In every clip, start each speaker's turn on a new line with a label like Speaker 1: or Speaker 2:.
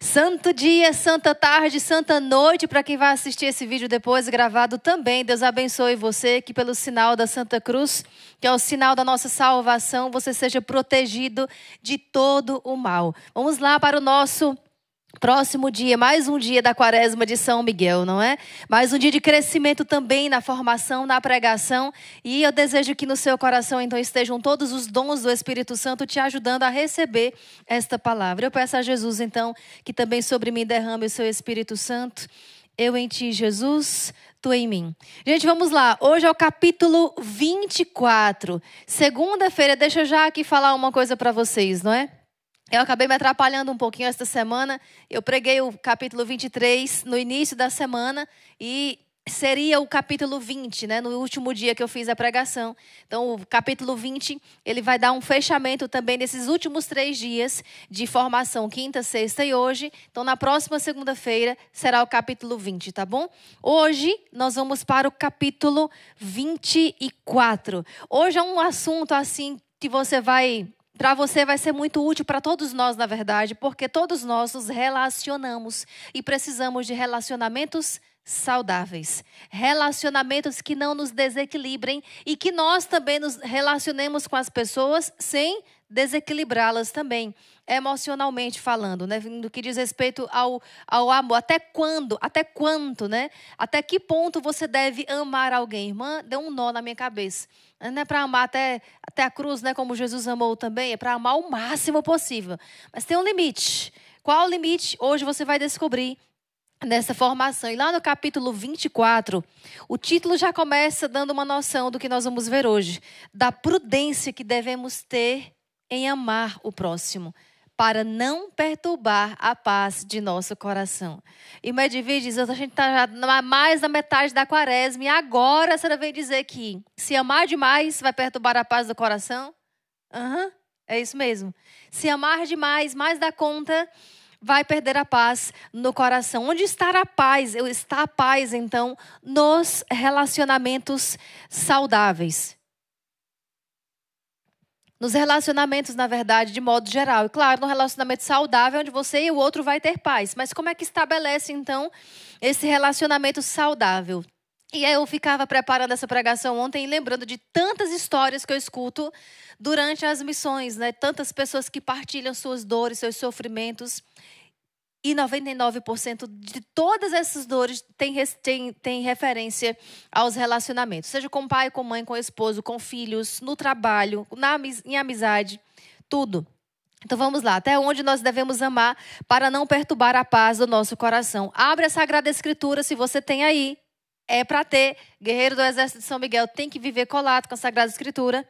Speaker 1: Santo dia, santa tarde, santa noite para quem vai assistir esse vídeo depois gravado também. Deus abençoe você que pelo sinal da Santa Cruz, que é o sinal da nossa salvação, você seja protegido de todo o mal. Vamos lá para o nosso Próximo dia, mais um dia da quaresma de São Miguel, não é? Mais um dia de crescimento também na formação, na pregação. E eu desejo que no seu coração, então, estejam todos os dons do Espírito Santo te ajudando a receber esta palavra. Eu peço a Jesus, então, que também sobre mim derrame o seu Espírito Santo. Eu em ti, Jesus, tu em mim. Gente, vamos lá. Hoje é o capítulo 24. Segunda-feira, deixa eu já aqui falar uma coisa para vocês, não é? Eu acabei me atrapalhando um pouquinho esta semana. Eu preguei o capítulo 23 no início da semana e seria o capítulo 20, né, no último dia que eu fiz a pregação. Então, o capítulo 20, ele vai dar um fechamento também desses últimos três dias de formação, quinta, sexta e hoje. Então, na próxima segunda-feira será o capítulo 20, tá bom? Hoje, nós vamos para o capítulo 24. Hoje é um assunto, assim, que você vai para você vai ser muito útil para todos nós, na verdade, porque todos nós nos relacionamos e precisamos de relacionamentos saudáveis, relacionamentos que não nos desequilibrem e que nós também nos relacionemos com as pessoas sem desequilibrá-las também emocionalmente falando, né? No que diz respeito ao, ao amor. Até quando? Até quanto, né? Até que ponto você deve amar alguém? Irmã, deu um nó na minha cabeça. Não é, é para amar até, até a cruz, né? Como Jesus amou também. É para amar o máximo possível. Mas tem um limite. Qual o limite? Hoje você vai descobrir nessa formação. E lá no capítulo 24, o título já começa dando uma noção do que nós vamos ver hoje, da prudência que devemos ter em amar o próximo para não perturbar a paz de nosso coração. E Medivir diz, a gente está mais da metade da quaresma e agora a senhora vem dizer que se amar demais vai perturbar a paz do coração? Aham, uhum, é isso mesmo. Se amar demais, mais da conta, vai perder a paz no coração. Onde está a paz? Está a paz, então, nos relacionamentos saudáveis. Nos relacionamentos, na verdade, de modo geral. E claro, no relacionamento saudável, onde você e o outro vai ter paz. Mas como é que estabelece, então, esse relacionamento saudável? E aí eu ficava preparando essa pregação ontem e lembrando de tantas histórias que eu escuto durante as missões, né? Tantas pessoas que partilham suas dores, seus sofrimentos. E 99% de todas essas dores tem, tem, tem referência aos relacionamentos, seja com pai, com mãe, com esposo, com filhos, no trabalho, na, em amizade, tudo. Então vamos lá, até onde nós devemos amar para não perturbar a paz do nosso coração. Abre a Sagrada Escritura se você tem aí. É para ter. Guerreiro do Exército de São Miguel tem que viver colado com a Sagrada Escritura.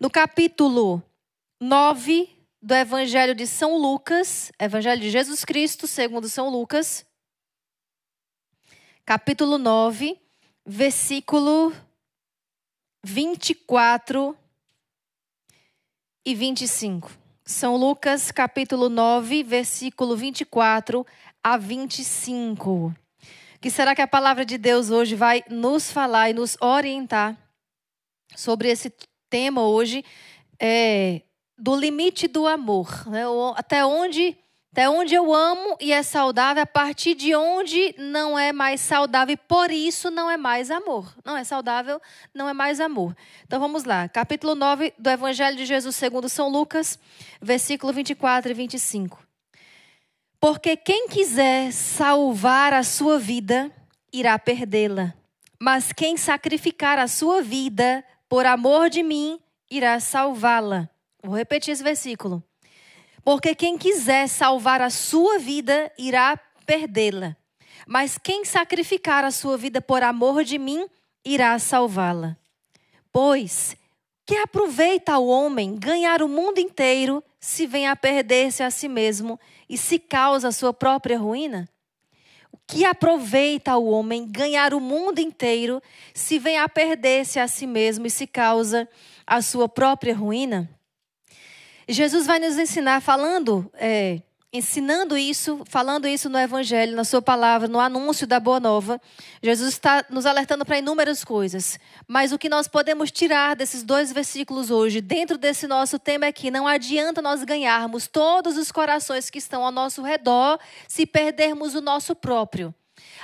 Speaker 1: No capítulo 9, do Evangelho de São Lucas, Evangelho de Jesus Cristo, segundo São Lucas, capítulo 9, versículo 24 e 25. São Lucas, capítulo 9, versículo 24 a 25. Que será que a palavra de Deus hoje vai nos falar e nos orientar sobre esse tema hoje? É, do limite do amor, né? até onde até onde eu amo e é saudável, a partir de onde não é mais saudável e por isso não é mais amor. Não é saudável, não é mais amor. Então vamos lá. Capítulo 9 do Evangelho de Jesus segundo São Lucas, versículo 24 e 25. Porque quem quiser salvar a sua vida, irá perdê-la. Mas quem sacrificar a sua vida por amor de mim, irá salvá-la. Vou repetir esse versículo. Porque quem quiser salvar a sua vida irá perdê-la. Mas quem sacrificar a sua vida por amor de mim irá salvá-la. Pois que aproveita o homem ganhar o mundo inteiro se vem a perder-se a si mesmo e se causa a sua própria ruína? O que aproveita o homem ganhar o mundo inteiro se vem a perder-se a si mesmo e se causa a sua própria ruína? Jesus vai nos ensinar falando, é, ensinando isso, falando isso no Evangelho, na sua palavra, no anúncio da boa nova. Jesus está nos alertando para inúmeras coisas. Mas o que nós podemos tirar desses dois versículos hoje, dentro desse nosso tema é que não adianta nós ganharmos todos os corações que estão ao nosso redor se perdermos o nosso próprio.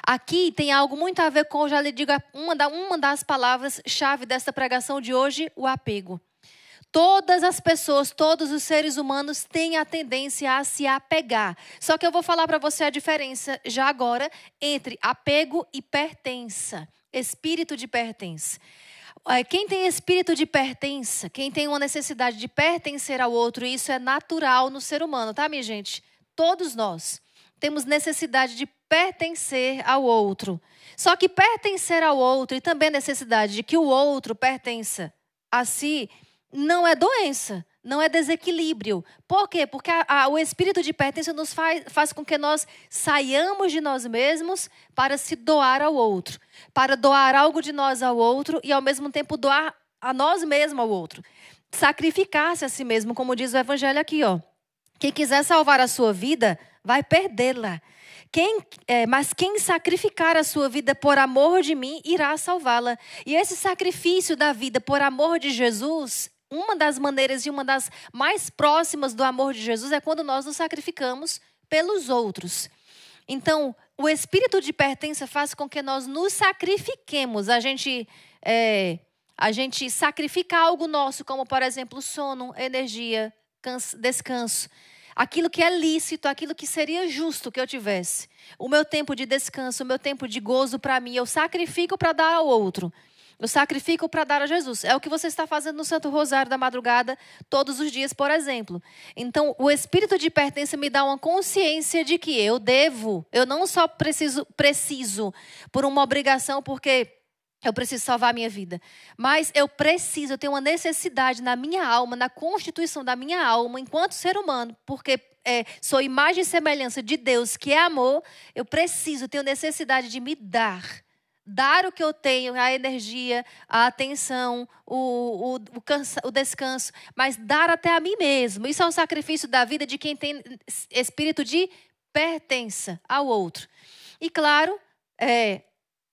Speaker 1: Aqui tem algo muito a ver com, já lhe digo, uma, uma das palavras-chave dessa pregação de hoje, o apego todas as pessoas, todos os seres humanos têm a tendência a se apegar. Só que eu vou falar para você a diferença já agora entre apego e pertença, espírito de pertença. É, quem tem espírito de pertença, quem tem uma necessidade de pertencer ao outro, isso é natural no ser humano, tá, minha gente? Todos nós temos necessidade de pertencer ao outro. Só que pertencer ao outro e também a necessidade de que o outro pertença a si não é doença, não é desequilíbrio. Por quê? Porque a, a, o espírito de pertença nos faz, faz com que nós saiamos de nós mesmos para se doar ao outro, para doar algo de nós ao outro e ao mesmo tempo doar a nós mesmos ao outro. Sacrificar-se a si mesmo, como diz o evangelho aqui, ó. Quem quiser salvar a sua vida, vai perdê-la. Quem, é, mas quem sacrificar a sua vida por amor de mim irá salvá-la. E esse sacrifício da vida por amor de Jesus uma das maneiras e uma das mais próximas do amor de Jesus é quando nós nos sacrificamos pelos outros. Então, o espírito de pertença faz com que nós nos sacrifiquemos. A gente é, a gente sacrifica algo nosso, como por exemplo sono, energia, descanso. Aquilo que é lícito, aquilo que seria justo que eu tivesse. O meu tempo de descanso, o meu tempo de gozo para mim, eu sacrifico para dar ao outro. Eu sacrifico para dar a Jesus. É o que você está fazendo no Santo Rosário da madrugada todos os dias, por exemplo. Então, o espírito de pertença me dá uma consciência de que eu devo. Eu não só preciso, preciso por uma obrigação, porque eu preciso salvar a minha vida. Mas eu preciso, eu tenho uma necessidade na minha alma, na constituição da minha alma, enquanto ser humano, porque é, sou imagem e semelhança de Deus, que é amor, eu preciso, tenho necessidade de me dar dar o que eu tenho, a energia, a atenção, o, o, o, cansa, o, descanso, mas dar até a mim mesmo. Isso é um sacrifício da vida de quem tem espírito de pertença ao outro. E claro, é,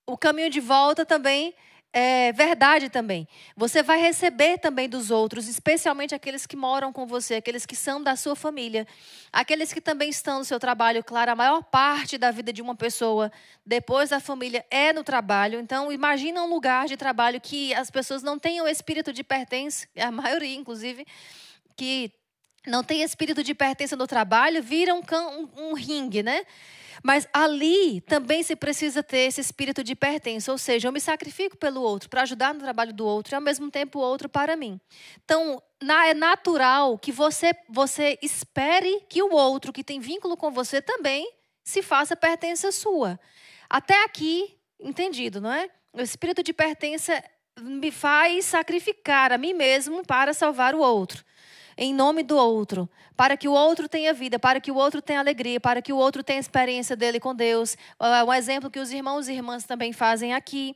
Speaker 1: o caminho de volta também é, verdade também. Você vai receber também dos outros, especialmente aqueles que moram com você, aqueles que são da sua família, aqueles que também estão no seu trabalho. Claro, a maior parte da vida de uma pessoa depois da família é no trabalho. Então, imagina um lugar de trabalho que as pessoas não tenham espírito de pertença, a maioria, inclusive, que não tem espírito de pertença no trabalho, vira um, um, um ringue, né? Mas ali também se precisa ter esse espírito de pertença, ou seja, eu me sacrifico pelo outro para ajudar no trabalho do outro e ao mesmo tempo o outro para mim. Então, na, é natural que você você espere que o outro que tem vínculo com você também se faça pertença sua. Até aqui, entendido, não é? O espírito de pertença me faz sacrificar a mim mesmo para salvar o outro em nome do outro, para que o outro tenha vida, para que o outro tenha alegria, para que o outro tenha experiência dele com Deus. É, é um exemplo que os irmãos e irmãs também fazem aqui.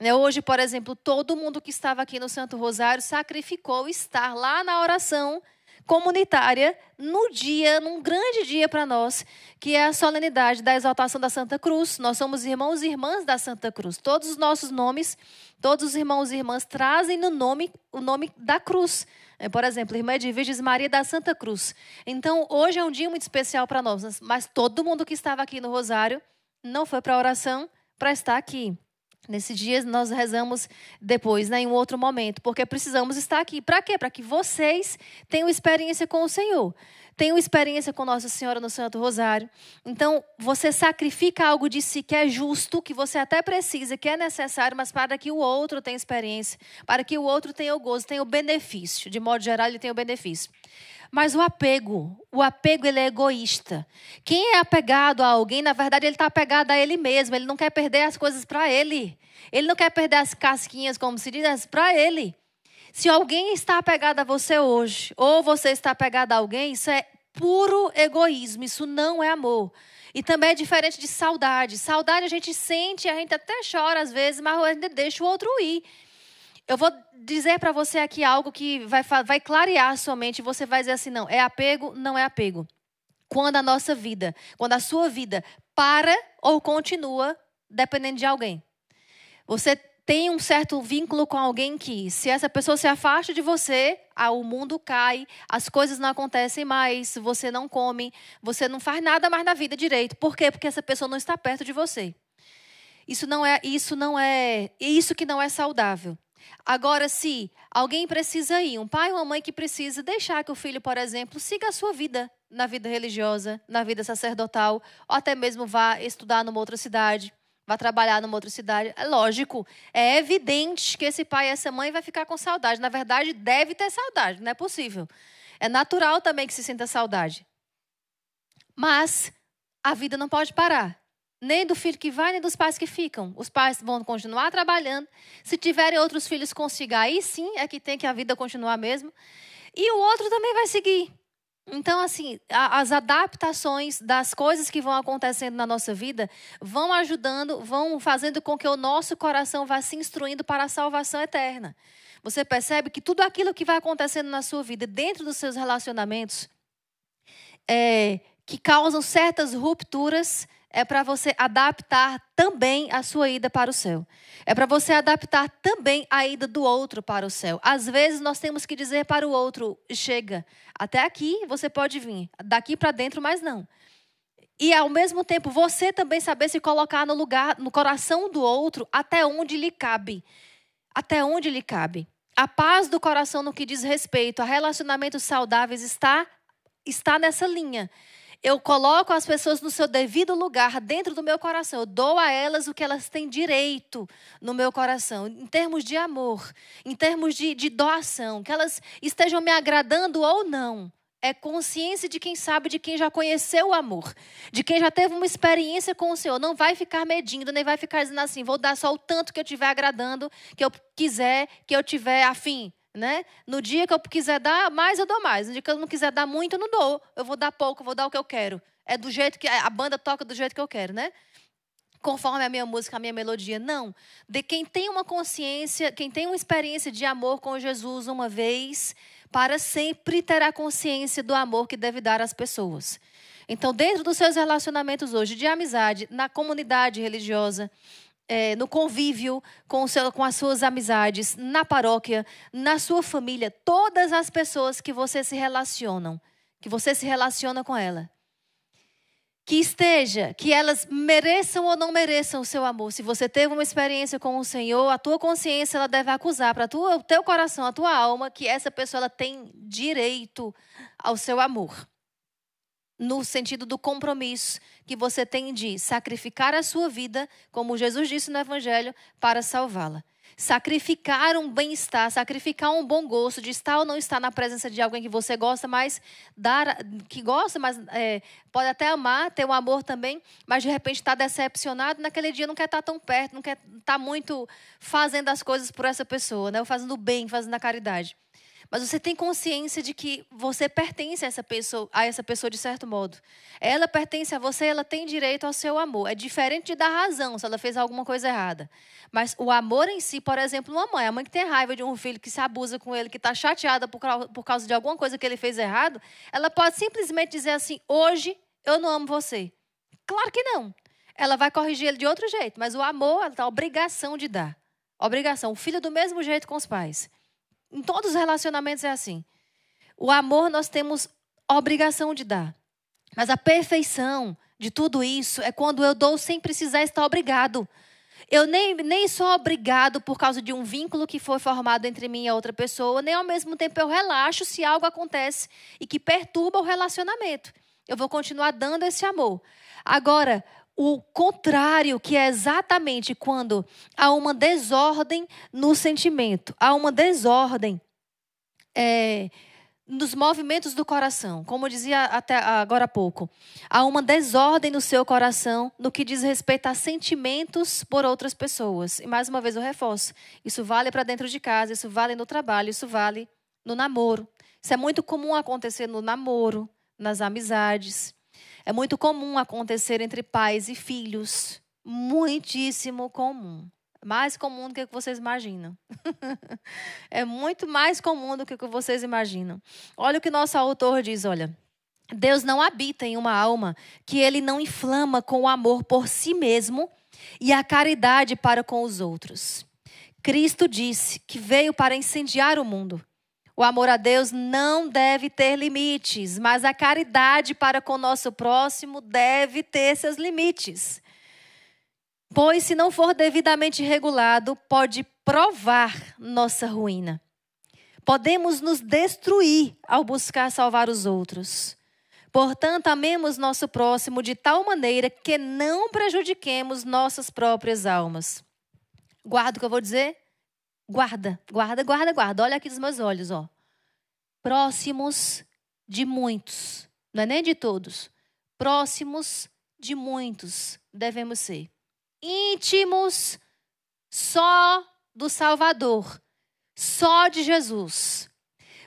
Speaker 1: Né? Hoje, por exemplo, todo mundo que estava aqui no Santo Rosário sacrificou estar lá na oração comunitária no dia, num grande dia para nós, que é a solenidade da exaltação da Santa Cruz. Nós somos irmãos e irmãs da Santa Cruz. Todos os nossos nomes, todos os irmãos e irmãs trazem no nome o nome da cruz. É, por exemplo, irmã Edvige Virgem Maria da Santa Cruz. Então, hoje é um dia muito especial para nós, mas todo mundo que estava aqui no Rosário não foi para a oração para estar aqui. Nesse dia nós rezamos depois, né, em um outro momento, porque precisamos estar aqui. Para quê? Para que vocês tenham experiência com o Senhor tenho experiência com Nossa Senhora no Santo Rosário. Então, você sacrifica algo de si que é justo, que você até precisa, que é necessário, mas para que o outro tenha experiência, para que o outro tenha o gozo, tenha o benefício. De modo geral, ele tem o benefício. Mas o apego, o apego ele é egoísta. Quem é apegado a alguém, na verdade, ele está apegado a ele mesmo. Ele não quer perder as coisas para ele. Ele não quer perder as casquinhas, como se diz, para ele. Se alguém está apegado a você hoje, ou você está apegado a alguém, isso é puro egoísmo, isso não é amor. E também é diferente de saudade. Saudade a gente sente, a gente até chora às vezes, mas ainda deixa o outro ir. Eu vou dizer para você aqui algo que vai, vai clarear a sua mente. Você vai dizer assim: não, é apego, não é apego. Quando a nossa vida, quando a sua vida para ou continua dependendo de alguém. Você tem um certo vínculo com alguém que, se essa pessoa se afasta de você, o mundo cai, as coisas não acontecem mais, você não come, você não faz nada mais na vida direito. Por quê? Porque essa pessoa não está perto de você. Isso não é, isso não é, é, isso que não é saudável. Agora, se alguém precisa ir, um pai ou uma mãe que precisa deixar que o filho, por exemplo, siga a sua vida na vida religiosa, na vida sacerdotal, ou até mesmo vá estudar numa outra cidade, vai trabalhar numa outra cidade. É lógico, é evidente que esse pai e essa mãe vai ficar com saudade. Na verdade, deve ter saudade, não é possível. É natural também que se sinta saudade. Mas a vida não pode parar. Nem do filho que vai, nem dos pais que ficam. Os pais vão continuar trabalhando. Se tiverem outros filhos, consiga. Aí sim é que tem que a vida continuar mesmo. E o outro também vai seguir. Então, assim, a, as adaptações das coisas que vão acontecendo na nossa vida vão ajudando, vão fazendo com que o nosso coração vá se instruindo para a salvação eterna. Você percebe que tudo aquilo que vai acontecendo na sua vida, dentro dos seus relacionamentos, é, que causam certas rupturas, é para você adaptar também a sua ida para o céu. É para você adaptar também a ida do outro para o céu. Às vezes nós temos que dizer para o outro: chega, até aqui você pode vir, daqui para dentro, mas não. E ao mesmo tempo você também saber se colocar no lugar, no coração do outro, até onde lhe cabe. Até onde lhe cabe. A paz do coração no que diz respeito a relacionamentos saudáveis está está nessa linha eu coloco as pessoas no seu devido lugar dentro do meu coração. Eu dou a elas o que elas têm direito no meu coração, em termos de amor, em termos de, de doação, que elas estejam me agradando ou não. É consciência de quem sabe, de quem já conheceu o amor, de quem já teve uma experiência com o Senhor. Não vai ficar medindo, nem vai ficar dizendo assim: vou dar só o tanto que eu tiver agradando, que eu quiser, que eu tiver afim. Né? No dia que eu quiser dar mais, eu dou mais. No dia que eu não quiser dar muito, eu não dou. Eu vou dar pouco, eu vou dar o que eu quero. É do jeito que é, a banda toca do jeito que eu quero, né? Conforme a minha música, a minha melodia. Não. De quem tem uma consciência, quem tem uma experiência de amor com Jesus uma vez, para sempre terá consciência do amor que deve dar às pessoas. Então, dentro dos seus relacionamentos hoje, de amizade, na comunidade religiosa, é, no convívio com, seu, com as suas amizades, na paróquia, na sua família, todas as pessoas que você se relacionam, que você se relaciona com ela. Que esteja, que elas mereçam ou não mereçam o seu amor. Se você teve uma experiência com o Senhor, a tua consciência ela deve acusar para o teu coração, a tua alma, que essa pessoa ela tem direito ao seu amor no sentido do compromisso que você tem de sacrificar a sua vida, como Jesus disse no Evangelho, para salvá-la. Sacrificar um bem-estar, sacrificar um bom gosto de estar ou não estar na presença de alguém que você gosta, mas dar, que gosta, mas é, pode até amar, ter um amor também, mas de repente está decepcionado, naquele dia não quer estar tá tão perto, não quer estar tá muito fazendo as coisas por essa pessoa, né? ou fazendo o bem, fazendo a caridade mas você tem consciência de que você pertence a essa pessoa, a essa pessoa de certo modo. Ela pertence a você, ela tem direito ao seu amor. É diferente de dar razão se ela fez alguma coisa errada. Mas o amor em si, por exemplo, uma mãe, a mãe que tem raiva de um filho que se abusa com ele, que está chateada por, por causa de alguma coisa que ele fez errado, ela pode simplesmente dizer assim: hoje eu não amo você. Claro que não. Ela vai corrigir ele de outro jeito, mas o amor, ela tem tá a obrigação de dar. Obrigação. O filho é do mesmo jeito com os pais. Em todos os relacionamentos é assim. O amor nós temos obrigação de dar. Mas a perfeição de tudo isso é quando eu dou sem precisar estar obrigado. Eu nem, nem sou obrigado por causa de um vínculo que foi formado entre mim e a outra pessoa, nem ao mesmo tempo eu relaxo se algo acontece e que perturba o relacionamento. Eu vou continuar dando esse amor. Agora, o contrário, que é exatamente quando há uma desordem no sentimento, há uma desordem é, nos movimentos do coração, como eu dizia até agora há pouco. Há uma desordem no seu coração no que diz respeito a sentimentos por outras pessoas. E mais uma vez eu reforço: isso vale para dentro de casa, isso vale no trabalho, isso vale no namoro. Isso é muito comum acontecer no namoro, nas amizades. É muito comum acontecer entre pais e filhos. Muitíssimo comum. Mais comum do que vocês imaginam. é muito mais comum do que vocês imaginam. Olha o que nosso autor diz, olha. Deus não habita em uma alma que ele não inflama com o amor por si mesmo e a caridade para com os outros. Cristo disse que veio para incendiar o mundo o amor a Deus não deve ter limites, mas a caridade para com o nosso próximo deve ter seus limites. Pois, se não for devidamente regulado, pode provar nossa ruína. Podemos nos destruir ao buscar salvar os outros. Portanto, amemos nosso próximo de tal maneira que não prejudiquemos nossas próprias almas. Guarda o que eu vou dizer? Guarda, guarda, guarda, guarda. Olha aqui nos meus olhos, ó. Próximos de muitos, não é nem de todos. Próximos de muitos devemos ser. Íntimos só do Salvador, só de Jesus.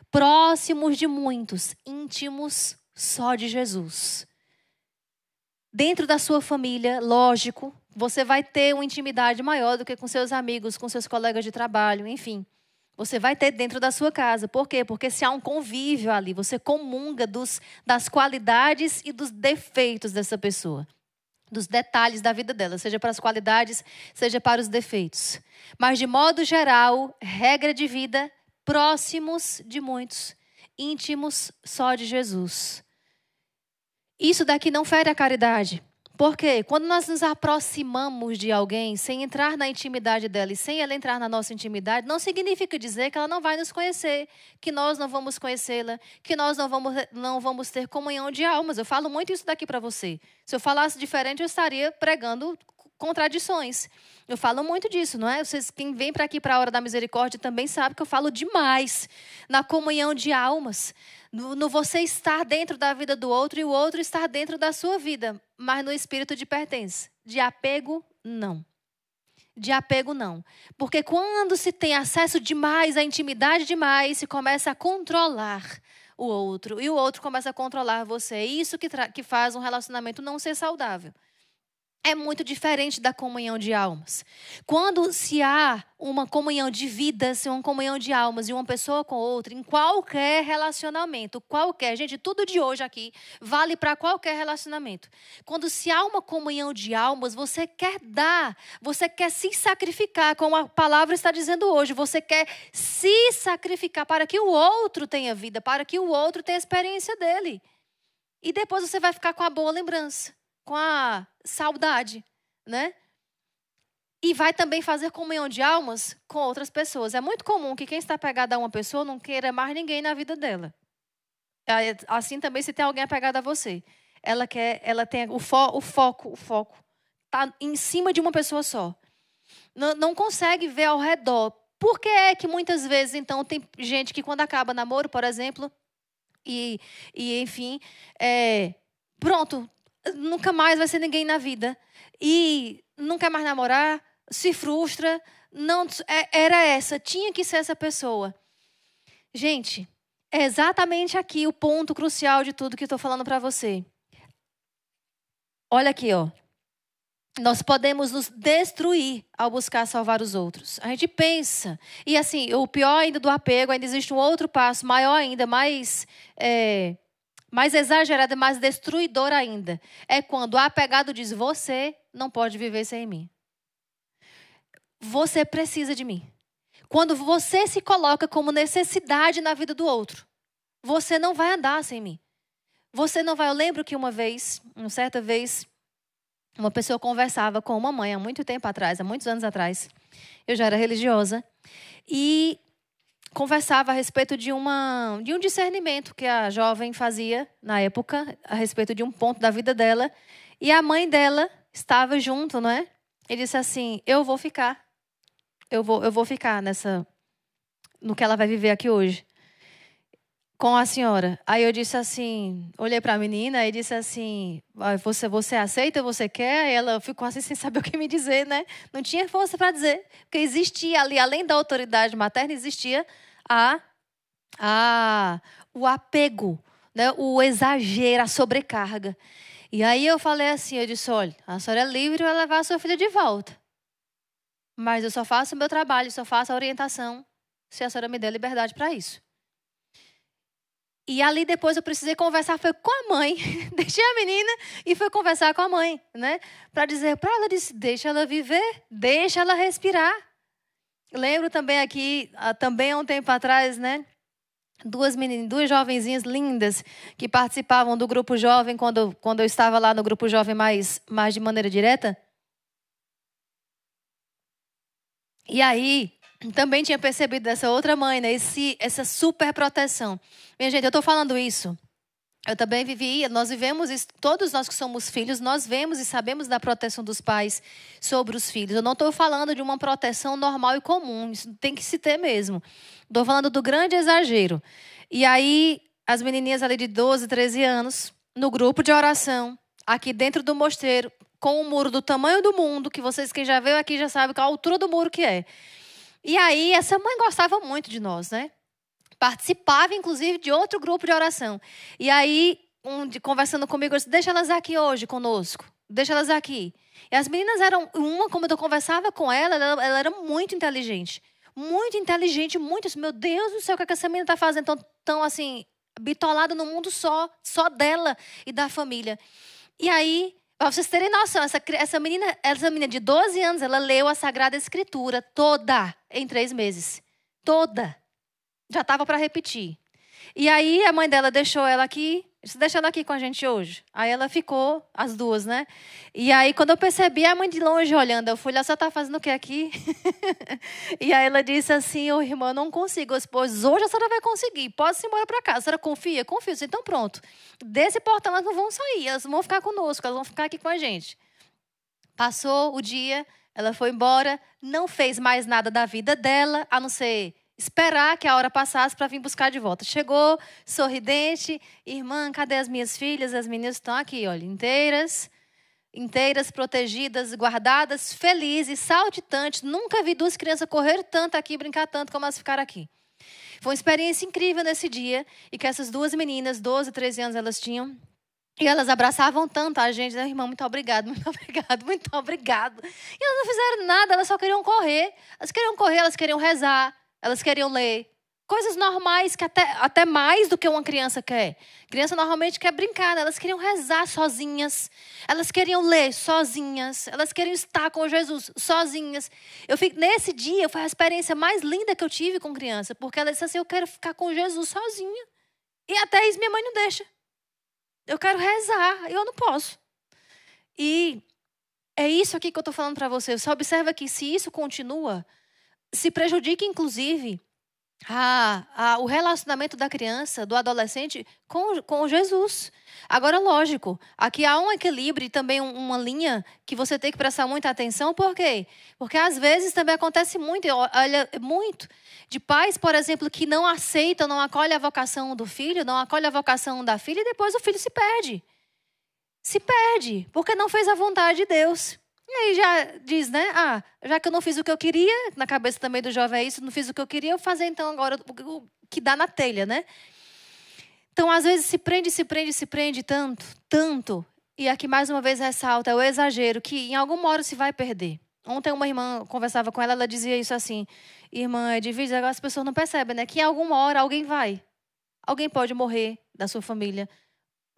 Speaker 1: Próximos de muitos, íntimos só de Jesus. Dentro da sua família, lógico, você vai ter uma intimidade maior do que com seus amigos, com seus colegas de trabalho, enfim. Você vai ter dentro da sua casa. Por quê? Porque se há um convívio ali, você comunga dos, das qualidades e dos defeitos dessa pessoa. Dos detalhes da vida dela, seja para as qualidades, seja para os defeitos. Mas, de modo geral, regra de vida, próximos de muitos, íntimos só de Jesus. Isso daqui não fere a caridade. Porque quando nós nos aproximamos de alguém sem entrar na intimidade dela e sem ela entrar na nossa intimidade, não significa dizer que ela não vai nos conhecer, que nós não vamos conhecê-la, que nós não vamos, não vamos ter comunhão de almas. Eu falo muito isso daqui para você. Se eu falasse diferente, eu estaria pregando contradições. Eu falo muito disso, não é? Vocês, quem vem para aqui para a Hora da Misericórdia também sabe que eu falo demais na comunhão de almas, no, no você estar dentro da vida do outro e o outro estar dentro da sua vida, mas no espírito de pertence. De apego, não de apego, não. Porque quando se tem acesso demais à intimidade demais, se começa a controlar o outro. E o outro começa a controlar você. É Isso que, que faz um relacionamento não ser saudável é muito diferente da comunhão de almas. Quando se há uma comunhão de vidas, uma comunhão de almas de uma pessoa com outra, em qualquer relacionamento, qualquer, gente, tudo de hoje aqui vale para qualquer relacionamento. Quando se há uma comunhão de almas, você quer dar, você quer se sacrificar, como a palavra está dizendo hoje, você quer se sacrificar para que o outro tenha vida, para que o outro tenha a experiência dele. E depois você vai ficar com a boa lembrança, com a saudade, né? E vai também fazer comunhão de almas com outras pessoas. É muito comum que quem está pegado a uma pessoa não queira mais ninguém na vida dela. Ah, é, assim também se tem alguém apegado a você. Ela quer, ela tem o, fo, o foco, o foco tá em cima de uma pessoa só. Não, não consegue ver ao redor. Por que é que muitas vezes então tem gente que quando acaba namoro, por exemplo, e, e enfim, é, pronto, nunca mais vai ser ninguém na vida. E não quer mais namorar, se frustra. Não, é, era essa, tinha que ser essa pessoa. Gente, é exatamente aqui o ponto crucial de tudo que estou falando para você. Olha aqui, ó. Nós podemos nos destruir ao buscar salvar os outros. A gente pensa. E assim, o pior ainda do apego, ainda existe um outro passo, maior ainda, mais é, mais exagerada, mais destruidora ainda, é quando o apegado diz: Você não pode viver sem mim. Você precisa de mim. Quando você se coloca como necessidade na vida do outro, você não vai andar sem mim. Você não vai. Eu lembro que uma vez, uma certa vez, uma pessoa conversava com uma mãe há muito tempo atrás, há muitos anos atrás. Eu já era religiosa. E conversava a respeito de, uma, de um discernimento que a jovem fazia na época, a respeito de um ponto da vida dela. E a mãe dela estava junto, não é? E disse assim: Eu vou ficar. Eu vou, eu vou ficar nessa. no que ela vai viver aqui hoje com a senhora. Aí eu disse assim, olhei para a menina e disse assim, você, você aceita, você quer? Aí ela ficou assim sem saber o que me dizer, né? Não tinha força para dizer, porque existia ali, além da autoridade materna, existia a, a o apego, né? O exagero, a sobrecarga. E aí eu falei assim, eu disse, olha, a senhora é livre para levar a sua filha de volta. Mas eu só faço o meu trabalho, só faço a orientação, se a senhora me der liberdade para isso. E ali depois eu precisei conversar, foi com a mãe. Deixei a menina e fui conversar com a mãe, né? Para dizer para ela, disse, deixa ela viver, deixa ela respirar. Lembro também aqui, ah, também há um tempo atrás, né? Duas meninas, duas jovenzinhas lindas que participavam do grupo jovem quando, quando eu estava lá no grupo jovem mais, mais de maneira direta. E aí, também tinha percebido dessa outra mãe, né? Esse, essa super proteção. Minha gente, eu estou falando isso. Eu também vivi, nós vivemos isso, todos nós que somos filhos, nós vemos e sabemos da proteção dos pais sobre os filhos. Eu não estou falando de uma proteção normal e comum, isso tem que se ter mesmo. Estou falando do grande exagero. E aí, as menininhas ali de 12, 13 anos, no grupo de oração, aqui dentro do mosteiro, com um muro do tamanho do mundo, que vocês quem já veio aqui já sabem qual a altura do muro que é. E aí, essa mãe gostava muito de nós, né? Participava, inclusive, de outro grupo de oração. E aí, um, de, conversando comigo, eu disse, deixa elas aqui hoje conosco. Deixa elas aqui. E as meninas eram... Uma, como eu conversava com ela, ela, ela era muito inteligente. Muito inteligente, muito... Assim, Meu Deus do céu, o que, é que essa menina está fazendo? Tão, tão, assim, bitolada no mundo só. Só dela e da família. E aí, para vocês terem noção, essa, essa, menina, essa menina de 12 anos, ela leu a Sagrada Escritura toda em três meses. Toda. Já estava para repetir. E aí a mãe dela deixou ela aqui se deixando tá aqui com a gente hoje. Aí ela ficou, as duas, né? E aí, quando eu percebi a mãe de longe olhando, eu fui lá, você tá fazendo o que aqui? e aí ela disse assim, ô irmã, não consigo. Eu disse, hoje a senhora vai conseguir, pode-se embora para casa. A senhora confia? Confio. Disse, então pronto, desse portão elas não vão sair, elas vão ficar conosco, elas vão ficar aqui com a gente. Passou o dia, ela foi embora, não fez mais nada da vida dela, a não ser esperar que a hora passasse para vir buscar de volta. Chegou, sorridente, irmã, cadê as minhas filhas? As meninas estão aqui, olha, inteiras, inteiras, protegidas, guardadas, felizes, saltitantes. Nunca vi duas crianças correr tanto aqui, brincar tanto como elas ficaram aqui. Foi uma experiência incrível nesse dia e que essas duas meninas, 12, 13 anos elas tinham, e elas abraçavam tanto a gente, ah, irmã, muito obrigado, muito obrigado, muito obrigado. E elas não fizeram nada, elas só queriam correr. Elas queriam correr, elas queriam rezar, elas queriam ler coisas normais, que até, até mais do que uma criança quer. Criança normalmente quer brincar, né? elas queriam rezar sozinhas, elas queriam ler sozinhas, elas queriam estar com Jesus sozinhas. Eu fico, nesse dia foi a experiência mais linda que eu tive com criança, porque ela disse assim: Eu quero ficar com Jesus sozinha. E até isso minha mãe não deixa. Eu quero rezar, eu não posso. E é isso aqui que eu estou falando para você. Só observa que se isso continua, se prejudica, inclusive, a, a, o relacionamento da criança, do adolescente com, com Jesus. Agora, lógico, aqui há um equilíbrio e também uma linha que você tem que prestar muita atenção, por quê? Porque às vezes também acontece muito, olha, é muito, de pais, por exemplo, que não aceitam, não acolhem a vocação do filho, não acolhem a vocação da filha e depois o filho se perde. Se perde, porque não fez a vontade de Deus. E aí já diz, né? Ah, já que eu não fiz o que eu queria, na cabeça também do jovem é isso, não fiz o que eu queria, eu fazer então agora o que dá na telha, né? Então, às vezes, se prende, se prende, se prende tanto, tanto. E aqui, mais uma vez, ressalta é o exagero, que em alguma hora se vai perder. Ontem uma irmã conversava com ela, ela dizia isso assim: Irmã, é difícil, agora as pessoas não percebem, né? Que em alguma hora alguém vai. Alguém pode morrer da sua família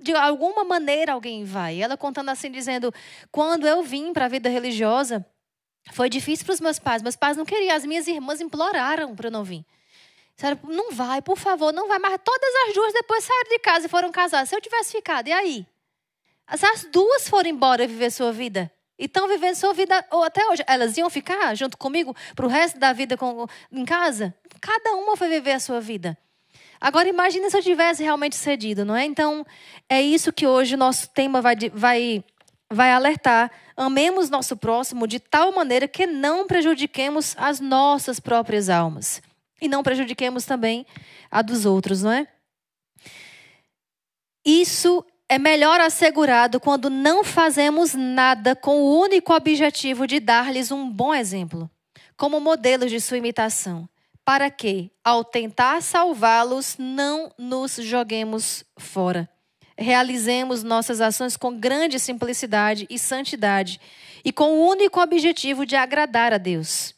Speaker 1: de alguma maneira alguém vai. Ela contando assim, dizendo: quando eu vim para a vida religiosa, foi difícil para os meus pais. Meus pais não queriam, as minhas irmãs imploraram para eu não vir. não vai, por favor, não vai. Mas todas as duas depois saíram de casa e foram casar. Se eu tivesse ficado, e aí? As, as duas foram embora viver sua vida. E estão vivendo sua vida ou até hoje. Elas iam ficar junto comigo para o resto da vida com, em casa? Cada uma foi viver a sua vida. Agora imagine se eu tivesse realmente cedido, não é? Então, é isso que hoje o nosso tema vai, vai, vai alertar. Amemos nosso próximo de tal maneira que não prejudiquemos as nossas próprias almas. E não prejudiquemos também a dos outros, não é? Isso é melhor assegurado quando não fazemos nada com o único objetivo de dar-lhes um bom exemplo, como modelos de sua imitação para que, ao tentar salvá-los, não nos joguemos fora. Realizemos nossas ações com grande simplicidade e santidade e com o único objetivo de agradar a Deus.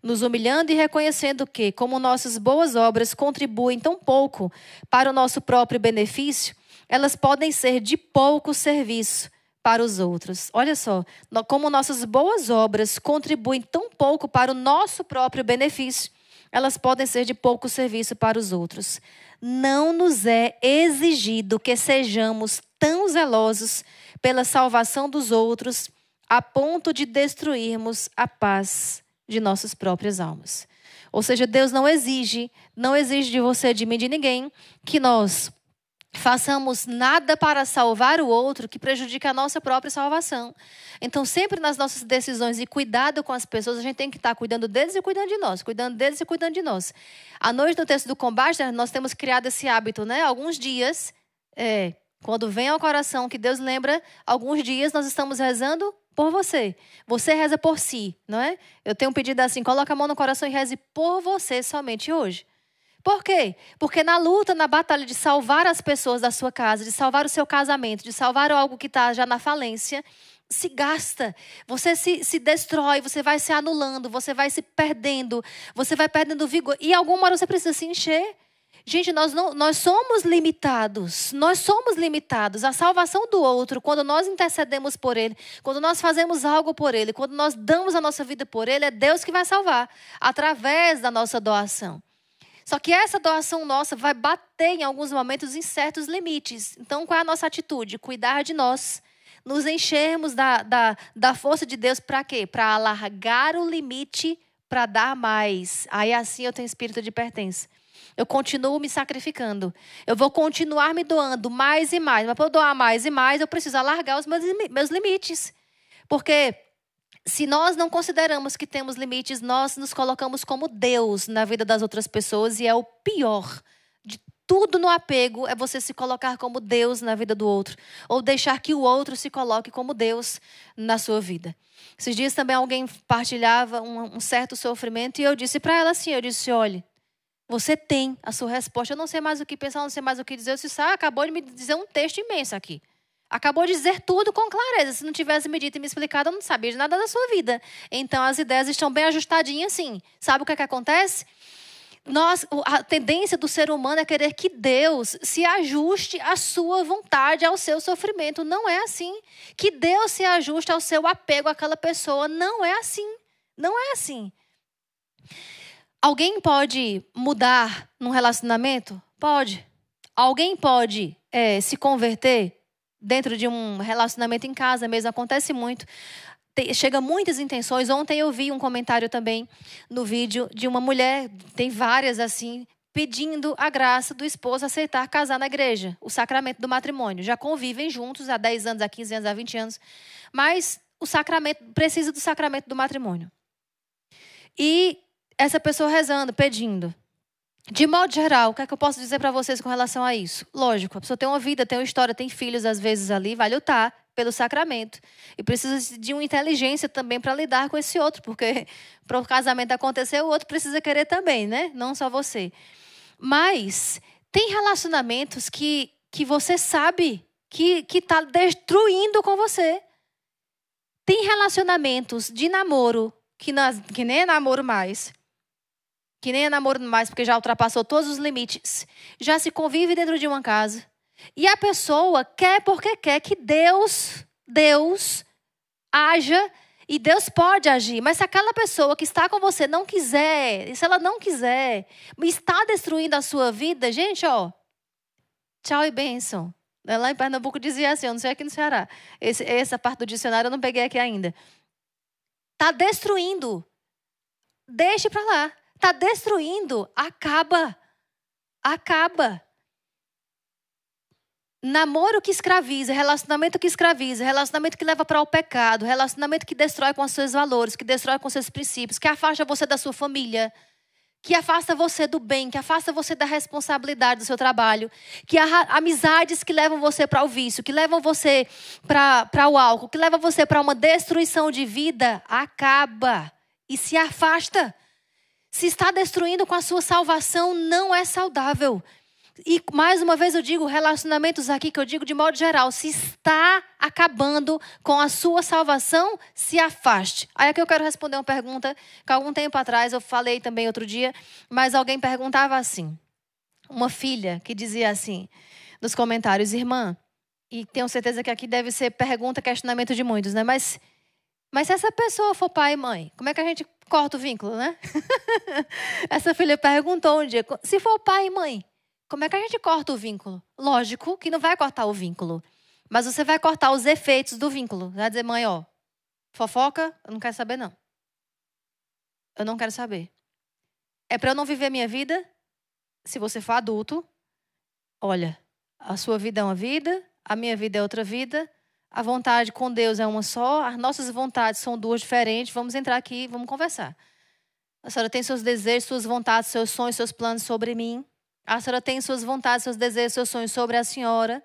Speaker 1: Nos humilhando e reconhecendo que, como nossas boas obras contribuem tão pouco para o nosso próprio benefício, elas podem ser de pouco serviço para os outros. Olha só, como nossas boas obras contribuem tão pouco para o nosso próprio benefício, elas podem ser de pouco serviço para os outros. Não nos é exigido que sejamos tão zelosos pela salvação dos outros a ponto de destruirmos a paz de nossas próprias almas. Ou seja, Deus não exige, não exige de você, de mim, de ninguém, que nós façamos nada para salvar o outro que prejudica a nossa própria salvação. Então, sempre nas nossas decisões e cuidado com as pessoas, a gente tem que estar cuidando deles e cuidando de nós, cuidando deles e cuidando de nós. À noite, no texto do combate, né, nós temos criado esse hábito, né? Alguns dias, é, quando vem ao coração que Deus lembra, alguns dias nós estamos rezando por você. Você reza por si, não é? Eu tenho um pedido assim, coloca a mão no coração e reze por você somente hoje. Por quê? Porque na luta, na batalha de salvar as pessoas da sua casa, de salvar o seu casamento, de salvar algo que está já na falência, se gasta, você se, se destrói, você vai se anulando, você vai se perdendo, você vai perdendo vigor. E alguma hora você precisa se encher. Gente, nós, não, nós somos limitados. Nós somos limitados. A salvação do outro, quando nós intercedemos por ele, quando nós fazemos algo por ele, quando nós damos a nossa vida por ele, é Deus que vai salvar através da nossa doação. Só que essa doação nossa vai bater em alguns momentos em certos limites. Então, qual é a nossa atitude? Cuidar de nós. Nos enchermos da, da, da força de Deus para quê? Para alargar o limite para dar mais. Aí assim eu tenho espírito de pertença. Eu continuo me sacrificando. Eu vou continuar me doando mais e mais. Mas para eu doar mais e mais, eu preciso alargar os meus, meus limites. Porque se nós não consideramos que temos limites, nós nos colocamos como Deus na vida das outras pessoas e é o pior. De tudo no apego é você se colocar como Deus na vida do outro ou deixar que o outro se coloque como Deus na sua vida. Esses dias também alguém partilhava um, um certo sofrimento e eu disse para ela assim, eu disse, olhe, você tem a sua resposta. Eu não sei mais o que pensar, não sei mais o que dizer. Você ah, acabou de me dizer um texto imenso aqui acabou de dizer tudo com clareza. Se não tivesse me dito e me explicado, eu não sabia de nada da sua vida. Então, as ideias estão bem ajustadinhas, sim. Sabe o que, é que acontece? Nós, a tendência do ser humano é querer que Deus se ajuste à sua vontade, ao seu sofrimento. Não é assim. Que Deus se ajuste ao seu apego àquela pessoa. Não é assim. Não é assim. Alguém pode mudar num relacionamento? Pode. Alguém pode é, se converter? dentro de um relacionamento em casa mesmo, acontece muito. chega muitas intenções. Ontem eu vi um comentário também no vídeo de uma mulher, tem várias assim, pedindo a graça do esposo aceitar casar na igreja, o sacramento do matrimônio. Já convivem juntos há 10 anos, há 15 anos, há 20 anos, mas o sacramento precisa do sacramento do matrimônio. E essa pessoa rezando, pedindo. De modo geral, o que é que eu posso dizer para vocês com relação a isso? Lógico, a pessoa tem uma vida, tem uma história, tem filhos, às vezes ali, vai lutar pelo sacramento. E precisa de uma inteligência também para lidar com esse outro, porque para o casamento acontecer, o outro precisa querer também, né? Não só você. Mas tem relacionamentos que, que você sabe que está destruindo com você. Tem relacionamentos de namoro, que, não que nem é namoro mais, que nem é namoro mais porque já ultrapassou todos os limites, já se convive dentro de uma casa. E a pessoa quer porque quer que Deus, Deus, haja e Deus pode agir. Mas se aquela pessoa que está com você não quiser, e se ela não quiser, está destruindo a sua vida, gente, ó, tchau e bênção. Né, lá em Pernambuco dizia assim, eu não sei aqui no Ceará. Esse, essa parte do dicionário eu não peguei aqui ainda. Está destruindo. Deixe para lá. Está destruindo. Acaba. Acaba. Namoro que escraviza, relacionamento que escraviza, relacionamento que leva para o pecado, relacionamento que destrói com os seus valores, que destrói com os seus princípios, que afasta você da sua família, que afasta você do bem, que afasta você da responsabilidade do seu trabalho, que há amizades que levam você para o vício, que levam você para o álcool, que levam você para uma destruição de vida, acaba e se afasta se está destruindo com a sua salvação, não é saudável. E mais uma vez eu digo, relacionamentos aqui que eu digo de modo geral, se está acabando com a sua salvação, se afaste. Aí é que eu quero responder uma pergunta que algum tempo atrás eu falei também outro dia, mas alguém perguntava assim, uma filha que dizia assim nos comentários, irmã, e tenho certeza que aqui deve ser pergunta, questionamento de muitos, né? Mas, mas se essa pessoa for pai e mãe, como é que a gente corta o vínculo, né? Essa filha perguntou um dia: se for pai e mãe, como é que a gente corta o vínculo? Lógico que não vai cortar o vínculo, mas você vai cortar os efeitos do vínculo. Vai dizer, mãe, ó, fofoca, eu não quero saber, não. Eu não quero saber. É para eu não viver minha vida? Se você for adulto, olha, a sua vida é uma vida, a minha vida é outra vida, a vontade com Deus é uma só, as nossas vontades são duas diferentes, vamos entrar aqui, vamos conversar. A senhora tem seus desejos, suas vontades, seus sonhos, seus planos sobre mim. A senhora tem suas vontades, seus desejos, seus sonhos sobre a senhora.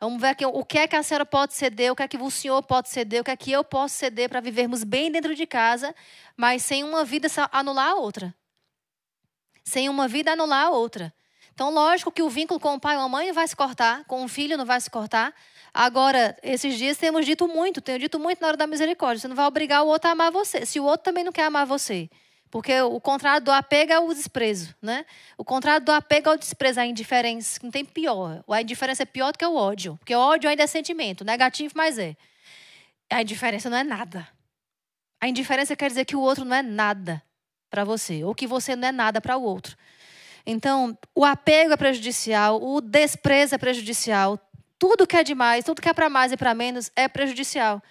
Speaker 1: Vamos ver aqui, o que é que a senhora pode ceder, o que é que o senhor pode ceder, o que é que eu posso ceder para vivermos bem dentro de casa, mas sem uma vida anular a outra. Sem uma vida anular a outra. Então, lógico que o vínculo com o pai ou a mãe vai se cortar, com o filho não vai se cortar, Agora, esses dias temos dito muito, tenho dito muito na hora da misericórdia. Você não vai obrigar o outro a amar você, se o outro também não quer amar você. Porque o contrário do apego é o desprezo, né? O contrário do apego é o desprezo, a indiferença, não tem pior. A indiferença é pior do que o ódio, porque o ódio ainda é sentimento, negativo, mas é. A indiferença não é nada. A indiferença quer dizer que o outro não é nada para você, ou que você não é nada para o outro. Então, o apego é prejudicial, o desprezo é prejudicial, tudo que é demais, tudo que é para mais e para menos é prejudicial.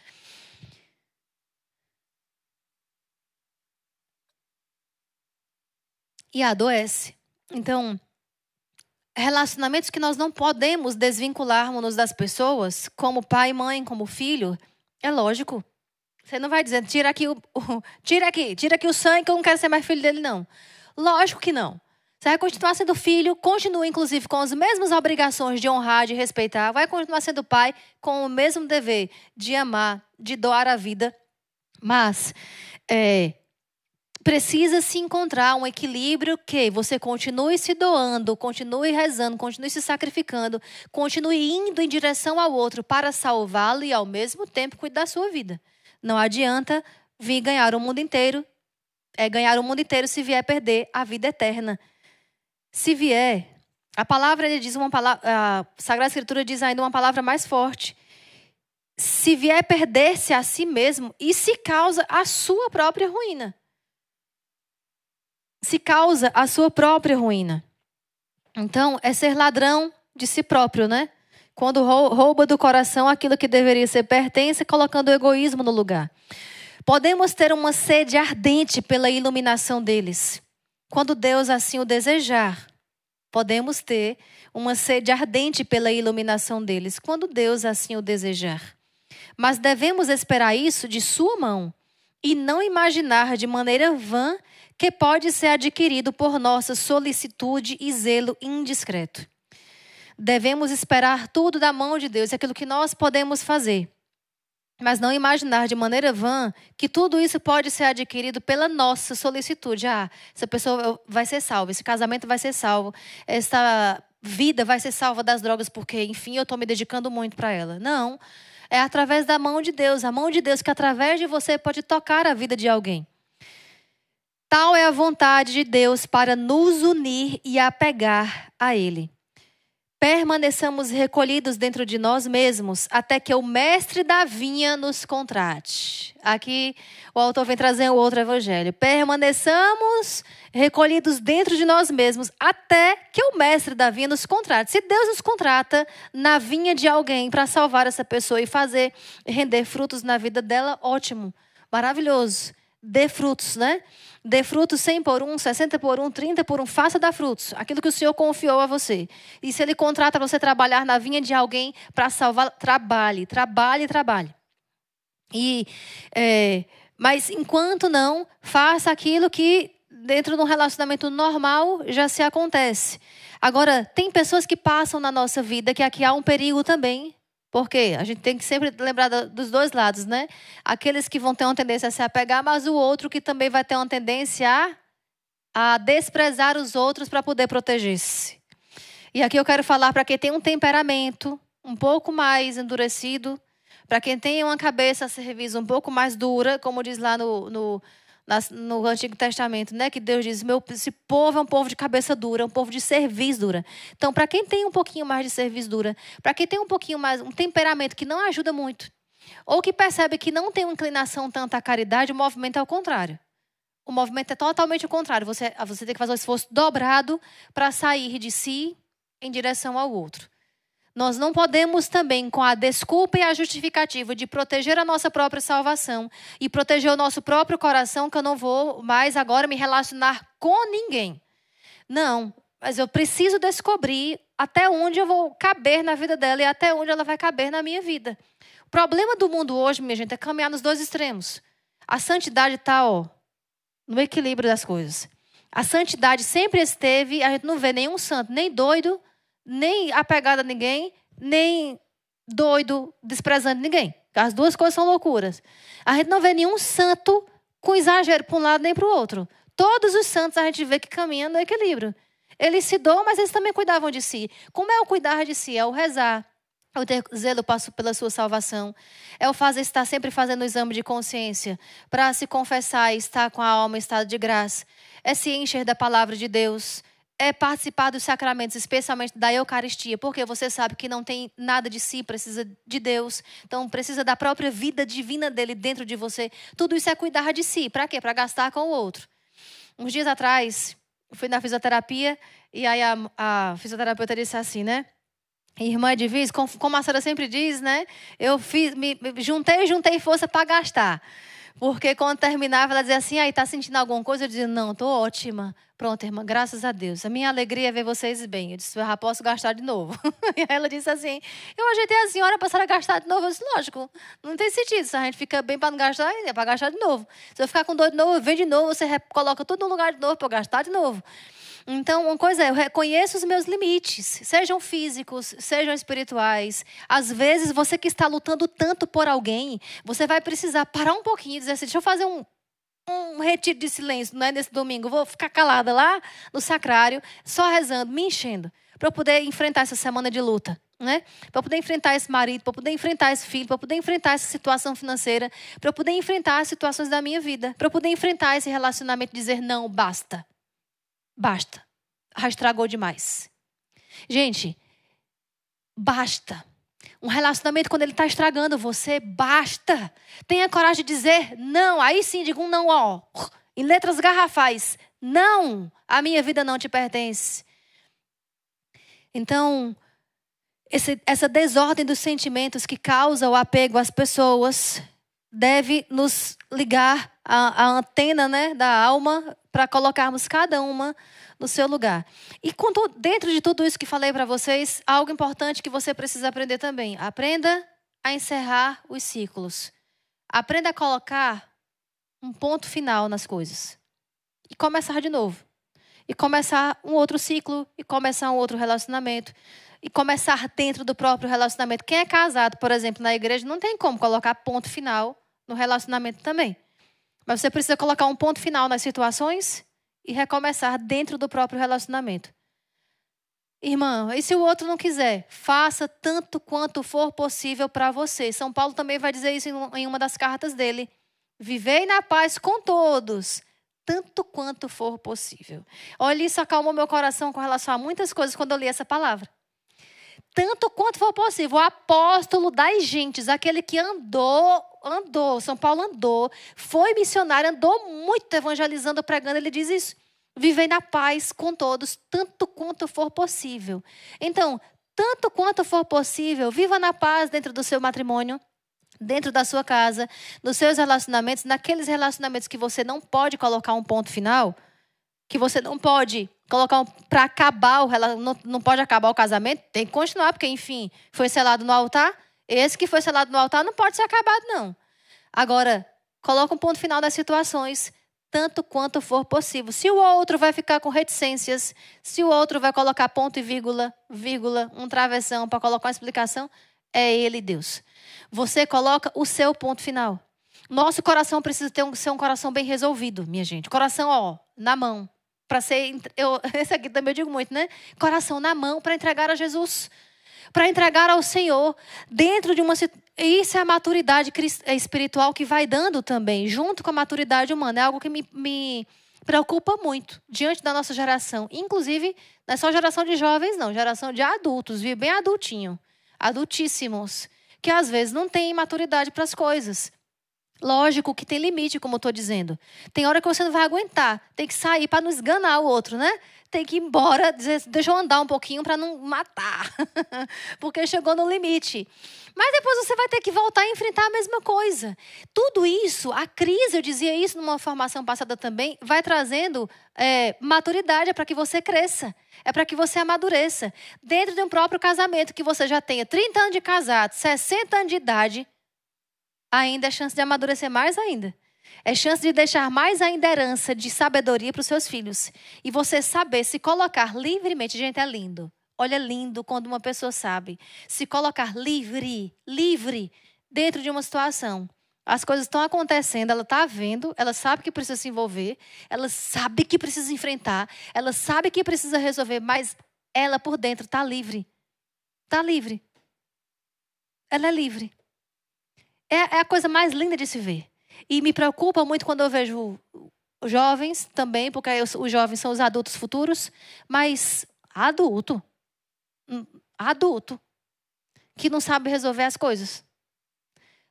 Speaker 1: E adoece. Então, relacionamentos que nós não podemos desvincularmos-nos das pessoas, como pai, mãe, como filho, é lógico. Você não vai dizer, tira aqui o, o tira aqui, tira aqui o sangue que eu não quero ser mais filho dele, não. Lógico que não. Você vai continuar sendo filho, continua inclusive com as mesmas obrigações de honrar, de respeitar, vai continuar sendo pai com o mesmo dever de amar, de doar a vida, mas é, precisa se encontrar um equilíbrio que você continue se doando, continue rezando, continue se sacrificando, continue indo em direção ao outro para salvá-lo e ao mesmo tempo cuidar da sua vida. Não adianta vir ganhar o mundo inteiro, é ganhar o mundo inteiro se vier perder a vida eterna. Se vier, a palavra ele diz uma palavra, a Sagrada Escritura diz ainda uma palavra mais forte. Se vier perder-se a si mesmo e se causa a sua própria ruína. Se causa a sua própria ruína. Então, é ser ladrão de si próprio, né? Quando rouba do coração aquilo que deveria ser pertença, colocando o egoísmo no lugar. Podemos ter uma sede ardente pela iluminação deles. Quando Deus assim o desejar, podemos ter uma sede ardente pela iluminação deles, quando Deus assim o desejar. Mas devemos esperar isso de Sua mão e não imaginar de maneira vã que pode ser adquirido por nossa solicitude e zelo indiscreto. Devemos esperar tudo da mão de Deus, é aquilo que nós podemos fazer mas não imaginar de maneira vã que tudo isso pode ser adquirido pela nossa solicitude. Ah, essa pessoa vai ser salva, esse casamento vai ser salvo, essa vida vai ser salva das drogas, porque, enfim, eu estou me dedicando muito para ela. Não. É através da mão de Deus, a mão de Deus que através de você pode tocar a vida de alguém. Tal é a vontade de Deus para nos unir e apegar a Ele permaneçamos recolhidos dentro de nós mesmos até que o mestre da vinha nos contrate. Aqui o autor vem trazendo outro evangelho. Permaneçamos recolhidos dentro de nós mesmos até que o mestre da vinha nos contrate. Se Deus nos contrata na vinha de alguém para salvar essa pessoa e fazer render frutos na vida dela, ótimo, maravilhoso. Dê frutos, né? Dê frutos 100 por um, 60 por um, 30 por um. Faça dar frutos. Aquilo que o Senhor confiou a você. E se Ele contrata você trabalhar na vinha de alguém para salvar, trabalhe, trabalhe, trabalhe. E, é, mas enquanto não, faça aquilo que dentro de um relacionamento normal já se acontece. Agora, tem pessoas que passam na nossa vida que aqui há um perigo também porque a gente tem que sempre lembrar dos dois lados, né? Aqueles que vão ter uma tendência a se apegar, mas o outro que também vai ter uma tendência a, a desprezar os outros para poder proteger-se. E aqui eu quero falar para quem tem um temperamento um pouco mais endurecido, para quem tem uma cabeça, se revisa um pouco mais dura, como diz lá no, no no Antigo Testamento, né? Que Deus diz: meu, esse povo é um povo de cabeça dura, é um povo de serviço dura. Então, para quem tem um pouquinho mais de serviço dura, para quem tem um pouquinho mais, um temperamento que não ajuda muito, ou que percebe que não tem uma inclinação tanto à caridade, o movimento é o contrário. O movimento é totalmente o contrário. Você, você tem que fazer um esforço dobrado para sair de si em direção ao outro. Nós não podemos também, com a desculpa e a justificativa de proteger a nossa própria salvação e proteger o nosso próprio coração, que eu não vou mais agora me relacionar com ninguém. Não, mas eu preciso descobrir até onde eu vou caber na vida dela e até onde ela vai caber na minha vida. O problema do mundo hoje, minha gente, é caminhar nos dois extremos. A santidade está, no equilíbrio das coisas. A santidade sempre esteve, a gente não vê nenhum santo, nem doido, nem apegado a ninguém, nem doido, desprezando ninguém. As duas coisas são loucuras. A gente não vê nenhum santo com exagero para um lado nem para o outro. Todos os santos a gente vê que caminham no equilíbrio. Eles se doam, mas eles também cuidavam de si. Como é o cuidar de si? É o rezar, é o ter zelo passo pela sua salvação, é o fazer estar sempre fazendo o exame de consciência para se confessar e estar com a alma em estado de graça, é se encher da palavra de Deus, é participar dos sacramentos, especialmente da Eucaristia, porque você sabe que não tem nada de si, precisa de Deus, então precisa da própria vida divina dele dentro de você. Tudo isso é cuidar de si. Para quê? Para gastar com o outro. Uns dias atrás, fui na fisioterapia e aí a, a fisioterapeuta disse assim, né? Irmã de como a senhora sempre diz, né? Eu fiz, me, me juntei, juntei força para gastar. Porque quando terminava, ela dizia assim: aí, tá sentindo alguma coisa? Eu dizia: não, tô ótima. Pronto, irmã, graças a Deus. A minha alegria é ver vocês bem. Eu disse, ah, posso gastar de novo. E ela disse assim: eu ajeitei a senhora para a senhora gastar de novo. Eu disse, lógico, não tem sentido. Se a gente fica bem para não gastar, é para gastar de novo. Se eu ficar com dor de novo, vem de novo, você coloca tudo no lugar de novo para eu gastar de novo. Então, uma coisa é, eu reconheço os meus limites, sejam físicos, sejam espirituais. Às vezes, você que está lutando tanto por alguém, você vai precisar parar um pouquinho e dizer assim: deixa eu fazer um retiro de silêncio, não é nesse domingo, vou ficar calada lá no sacrário, só rezando, me enchendo, para eu poder enfrentar essa semana de luta. Né? Para poder enfrentar esse marido, para poder enfrentar esse filho, para poder enfrentar essa situação financeira, para poder enfrentar as situações da minha vida, para poder enfrentar esse relacionamento e dizer não, basta. Basta. Já estragou demais. Gente, basta. Um relacionamento quando ele está estragando você, basta. Tenha coragem de dizer não. Aí sim, diga um não, ó. Em letras garrafais. Não, a minha vida não te pertence. Então, esse, essa desordem dos sentimentos que causa o apego às pessoas deve nos ligar à, antena né, da alma para colocarmos cada uma no seu lugar. E conto, dentro de tudo isso que falei para vocês, algo importante que você precisa aprender também. Aprenda a encerrar os ciclos. Aprenda a colocar um ponto final nas coisas. E começar de novo. E começar um outro ciclo, e começar um outro relacionamento, e começar dentro do próprio relacionamento. Quem é casado, por exemplo, na igreja, não tem como colocar ponto final no relacionamento também. Mas você precisa colocar um ponto final nas situações e recomeçar dentro do próprio relacionamento. Irmã, e se o outro não quiser? Faça tanto quanto for possível para você. São Paulo também vai dizer isso em uma das cartas dele. Vivei na paz com todos, tanto quanto for possível. Olha, isso acalmou meu coração com relação a muitas coisas quando eu li essa palavra. Tanto quanto for possível. O apóstolo das gentes, aquele que andou andou, São Paulo andou, foi missionário, andou muito evangelizando, pregando. Ele diz isso. Vivei na paz com todos, tanto quanto for possível. Então, tanto quanto for possível, viva na paz dentro do seu matrimônio, dentro da sua casa, nos seus relacionamentos, naqueles relacionamentos que você não pode colocar um ponto final, que você não pode colocar um, para acabar o não, não pode acabar o casamento, tem que continuar porque enfim, foi selado no altar. Esse que foi selado no altar não pode ser acabado, não. Agora, coloca um ponto final nas situações, tanto quanto for possível. Se o outro vai ficar com reticências, se o outro vai colocar ponto e vírgula, vírgula, um travessão para colocar uma explicação, é ele, Deus. Você coloca o seu ponto final. Nosso coração precisa ter um, ser um coração bem resolvido, minha gente. Coração, ó, na mão. Para ser. Eu, esse aqui também eu digo muito, né? Coração na mão para entregar a Jesus para entregar ao Senhor dentro de uma isso é a maturidade é espiritual que vai dando também, junto com a maturidade humana. É algo que me, me preocupa muito diante da nossa geração. Inclusive, não é só geração de jovens, não, geração de adultos, viu? Bem adultinho, adultíssimos, que às vezes não tem maturidade para as coisas. Lógico que tem limite, como eu estou dizendo. Tem hora que você não vai aguentar, tem que sair para não esganar o outro, né? tem que ir embora, dizer, deixa eu andar um pouquinho para não matar, porque chegou no limite. Mas depois você vai ter que voltar a enfrentar a mesma coisa. Tudo isso, a crise, eu dizia isso numa formação passada também, vai trazendo é, maturidade é para que você cresça, é para que você amadureça. Dentro de um próprio casamento, que você já tenha 30 anos de casado, 60 anos de idade, ainda é chance de amadurecer mais ainda é chance de deixar mais ainda herança de sabedoria para os seus filhos. E você saber se colocar livremente, gente, é lindo. Olha, é lindo quando uma pessoa sabe se colocar livre, livre, dentro de uma situação. As coisas estão acontecendo, ela está vendo, ela sabe que precisa se envolver, ela sabe que precisa enfrentar, ela sabe que precisa resolver, mas ela por dentro está livre. Está livre. Ela é livre. É, é a coisa mais linda de se ver. E me preocupa muito quando eu vejo jovens também, porque os jovens são os adultos futuros, mas adulto, hum, adulto, que não sabe resolver as coisas.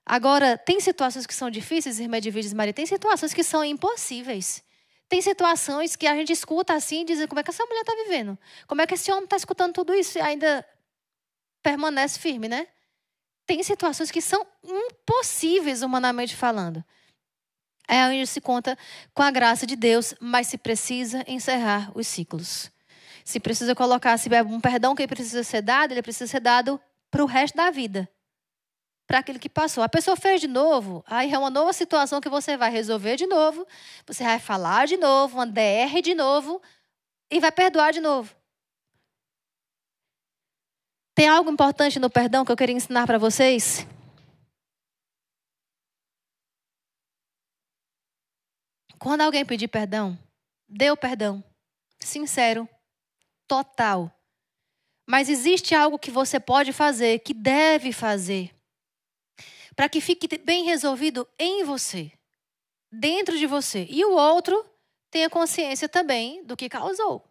Speaker 1: Agora, tem situações que são difíceis, irmã de Maria, tem situações que são impossíveis. Tem situações que a gente escuta assim e diz, como é que essa mulher está vivendo? Como é que esse homem está escutando tudo isso e ainda permanece firme, né? tem situações que são impossíveis humanamente falando. É onde se conta com a graça de Deus, mas se precisa encerrar os ciclos. Se precisa colocar, se é um perdão que precisa ser dado, ele precisa ser dado para o resto da vida. Para aquele que passou. A pessoa fez de novo, aí é uma nova situação que você vai resolver de novo, você vai falar de novo, uma DR de novo, e vai perdoar de novo. Tem algo importante no perdão que eu queria ensinar para vocês? Quando alguém pedir perdão, dê o perdão. Sincero, total. Mas existe algo que você pode fazer, que deve fazer, para que fique bem resolvido em você, dentro de você. E o outro tenha consciência também do que causou.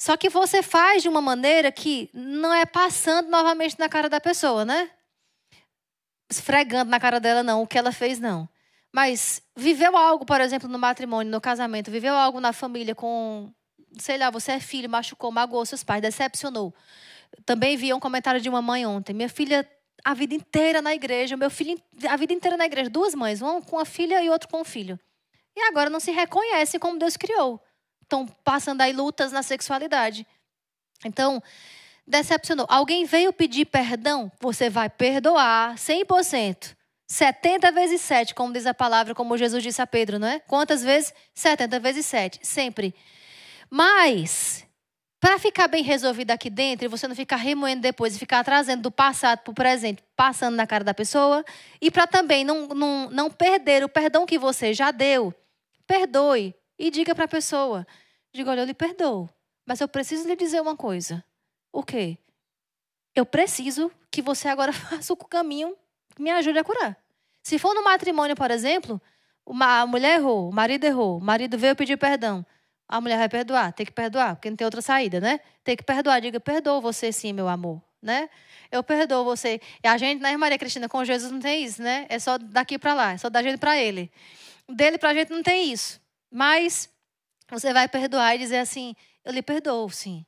Speaker 1: Só que você faz de uma maneira que não é passando novamente na cara da pessoa, né? Esfregando na cara dela, não. O que ela fez, não. Mas viveu algo, por exemplo, no matrimônio, no casamento, viveu algo na família com, sei lá, você é filho, machucou, magoou seus pais, decepcionou. Também vi um comentário de uma mãe ontem. Minha filha a vida inteira na igreja, meu filho a vida inteira na igreja, duas mães, uma com a filha e outra com o filho. E agora não se reconhecem como Deus criou estão passando aí lutas na sexualidade. Então, decepcionou. Alguém veio pedir perdão, você vai perdoar 100%. 70 vezes 7, como diz a palavra, como Jesus disse a Pedro, não é? Quantas vezes? 70 vezes 7, sempre. Mas, para ficar bem resolvido aqui dentro, você não ficar remoendo depois e ficar trazendo do passado para o presente, passando na cara da pessoa, e para também não, não, não perder o perdão que você já deu, perdoe e diga para a pessoa: Digo, olha, eu lhe perdoo, mas eu preciso lhe dizer uma coisa. O quê? Eu preciso que você agora faça o caminho que me ajude a curar. Se for no matrimônio, por exemplo, uma, a mulher errou, o marido errou, o marido veio pedir perdão. A mulher vai perdoar, tem que perdoar, porque não tem outra saída, né? Tem que perdoar, diga, perdoa você sim, meu amor, né? Eu perdoo você. E a gente, na né, Maria Cristina, com Jesus não tem isso, né? É só daqui para lá, é só da gente para ele. Dele para a gente não tem isso. Mas você vai perdoar e dizer assim: eu lhe perdoo, sim.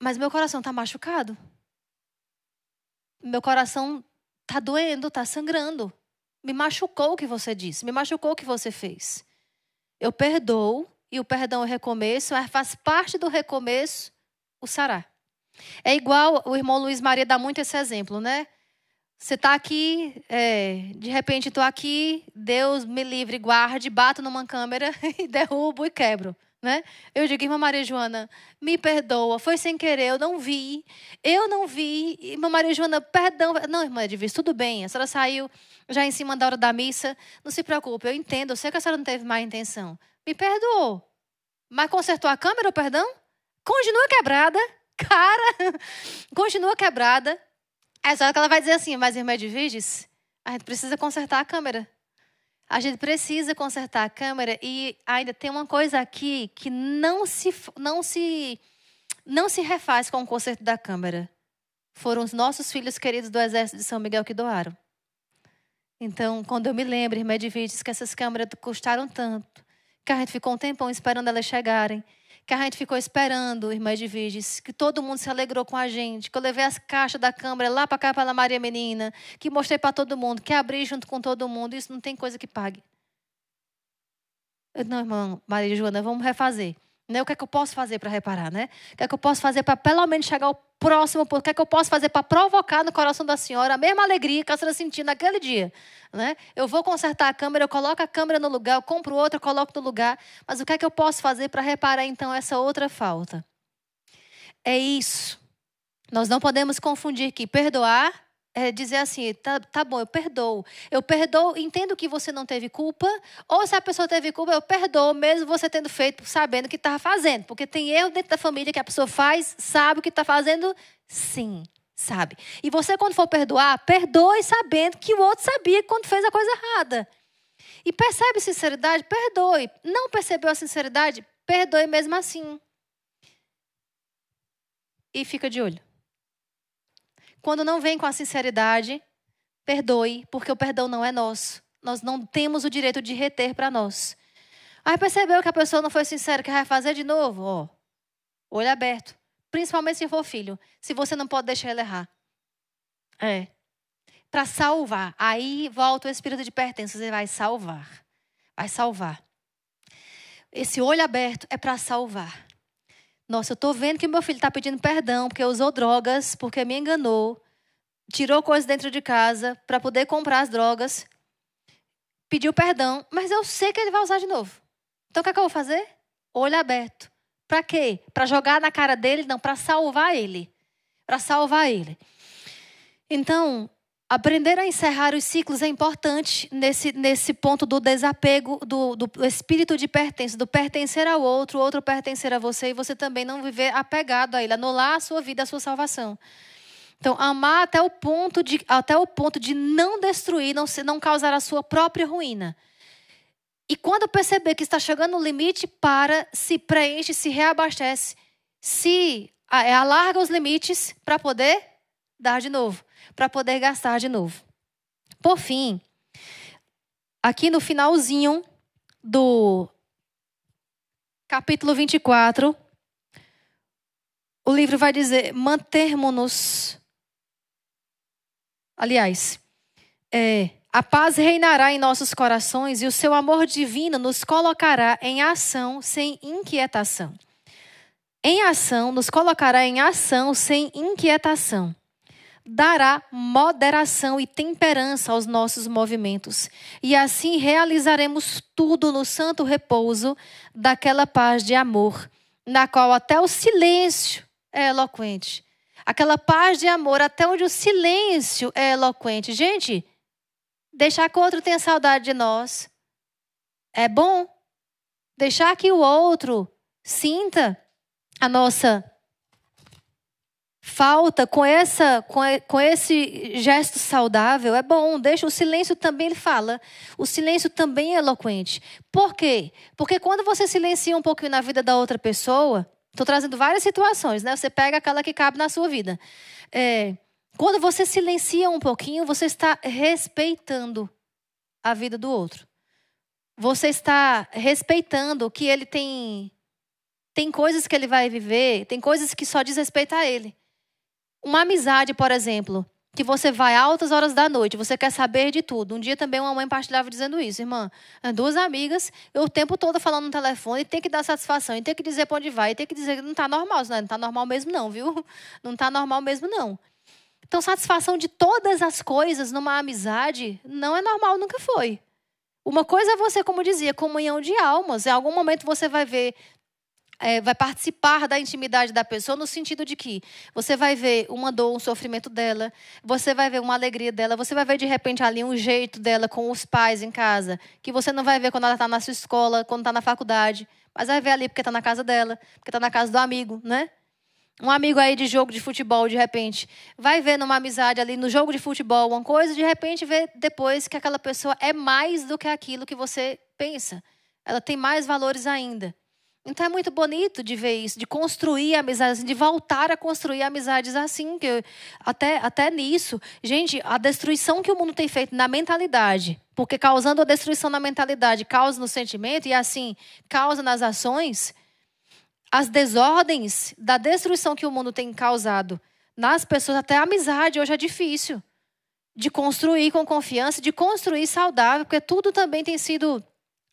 Speaker 1: Mas meu coração está machucado. Meu coração está doendo, está sangrando. Me machucou o que você disse, me machucou o que você fez. Eu perdoo e o perdão é recomeço, mas faz parte do recomeço o sará. É igual, o irmão Luiz Maria dá muito esse exemplo, né? Você tá aqui, é, de repente tô aqui, Deus me livre, guarde, bato numa câmera e derrubo e quebro, né? Eu digo, irmã Maria Joana, me perdoa, foi sem querer, eu não vi, eu não vi, irmã Maria Joana, perdão. Não, irmã Edvis, tudo bem, a senhora saiu já em cima da hora da missa, não se preocupe, eu entendo, eu sei que a senhora não teve má intenção. Me perdoou, mas consertou a câmera, perdão? Continua quebrada, cara, continua quebrada, é só que ela vai dizer assim, mas irmã de a gente precisa consertar a câmera. A gente precisa consertar a câmera e ainda tem uma coisa aqui que não se não se não se refaz com o conserto da câmera. Foram os nossos filhos queridos do exército de São Miguel que doaram. Então, quando eu me lembro, irmã de que essas câmeras custaram tanto, que a gente ficou um tempão esperando elas chegarem que a gente ficou esperando, irmã de Virges, que todo mundo se alegrou com a gente, que eu levei as caixas da câmara lá para cá, para Maria Menina, que mostrei para todo mundo, que abri junto com todo mundo, isso não tem coisa que pague. não, irmão, Maria Joana, vamos refazer. Né? O que é que eu posso fazer para reparar, né? O que é que eu posso fazer para pelo menos chegar ao próximo ponto? O que é que eu posso fazer para provocar no coração da senhora a mesma alegria que a senhora sentiu naquele dia, né? Eu vou consertar a câmera, eu coloco a câmera no lugar, eu compro outra, eu coloco no lugar, mas o que é que eu posso fazer para reparar então essa outra falta? É isso. Nós não podemos confundir que perdoar é dizer assim, tá, tá bom, eu perdoo. Eu perdoo, entendo que você não teve culpa, ou se a pessoa teve culpa, eu perdoo, mesmo você tendo feito, sabendo o que estava fazendo. Porque tem eu dentro da família que a pessoa faz, sabe o que está fazendo, sim, sabe. E você, quando for perdoar, perdoe sabendo que o outro sabia quando fez a coisa errada. E percebe sinceridade, perdoe. Não percebeu a sinceridade, perdoe mesmo assim. E fica de olho. Quando não vem com a sinceridade, perdoe, porque o perdão não é nosso. Nós não temos o direito de reter para nós. Aí percebeu que a pessoa não foi sincera, que vai fazer de novo? Ó, olho aberto. Principalmente se for filho. Se você não pode deixar ele errar. É. Para salvar. Aí volta o espírito de pertença. Você vai salvar. Vai salvar. Esse olho aberto é para salvar. Nossa, eu estou vendo que meu filho está pedindo perdão porque usou drogas, porque me enganou, tirou coisas dentro de casa para poder comprar as drogas, pediu perdão, mas eu sei que ele vai usar de novo. Então o que, é que eu vou fazer? Olho aberto. Para quê? Para jogar na cara dele? Não, para salvar ele. Para salvar ele. Então, Aprender a encerrar os ciclos é importante nesse, nesse ponto do desapego, do, do espírito de pertença, do pertencer ao outro, o outro pertencer a você e você também não viver apegado a ele, anular a sua vida, a sua salvação. Então, amar até o ponto de, até o ponto de não destruir, não, não causar a sua própria ruína. E quando perceber que está chegando o limite, para, se preenche, se reabastece, se é, alarga os limites para poder dar de novo para poder gastar de novo. Por fim, aqui no finalzinho do capítulo 24, o livro vai dizer: mantermos-nos. Aliás, é, a paz reinará em nossos corações e o seu amor divino nos colocará em ação sem inquietação. Em ação, nos colocará em ação sem inquietação dará moderação e temperança aos nossos movimentos, e assim realizaremos tudo no santo repouso daquela paz de amor, na qual até o silêncio é eloquente. Aquela paz de amor até onde o silêncio é eloquente. Gente, deixar que o outro tenha saudade de nós é bom. Deixar que o outro sinta a nossa falta com essa com esse gesto saudável é bom deixa o silêncio também ele fala o silêncio também é eloquente por quê porque quando você silencia um pouquinho na vida da outra pessoa estou trazendo várias situações né você pega aquela que cabe na sua vida é, quando você silencia um pouquinho você está respeitando a vida do outro você está respeitando que ele tem tem coisas que ele vai viver tem coisas que só diz respeito a ele uma amizade, por exemplo, que você vai altas horas da noite, você quer saber de tudo. Um dia também uma mãe partilhava dizendo isso, irmã. Duas amigas, eu o tempo todo falando no telefone, tem que dar satisfação, tem que dizer para onde vai, tem que dizer que não está normal, né? não está normal mesmo não, viu? Não está normal mesmo não. Então, satisfação de todas as coisas numa amizade não é normal, nunca foi. Uma coisa é você, como dizia, comunhão de almas. Em algum momento você vai ver é, vai participar da intimidade da pessoa no sentido de que você vai ver uma dor, um sofrimento dela, você vai ver uma alegria dela, você vai ver de repente ali um jeito dela com os pais em casa, que você não vai ver quando ela está na sua escola, quando está na faculdade, mas vai ver ali porque está na casa dela, porque está na casa do amigo, né? Um amigo aí de jogo de futebol, de repente, vai ver numa amizade ali no jogo de futebol uma coisa, de repente vê depois que aquela pessoa é mais do que aquilo que você pensa. Ela tem mais valores ainda. Então é muito bonito de ver isso, de construir amizades, assim, de voltar a construir amizades assim, que eu, até, até nisso. Gente, a destruição que o mundo tem feito na mentalidade, porque causando a destruição na mentalidade, causa no sentimento e assim, causa nas ações, as desordens da destruição que o mundo tem causado nas pessoas, até a amizade hoje é difícil de construir com confiança, de construir saudável, porque tudo também tem sido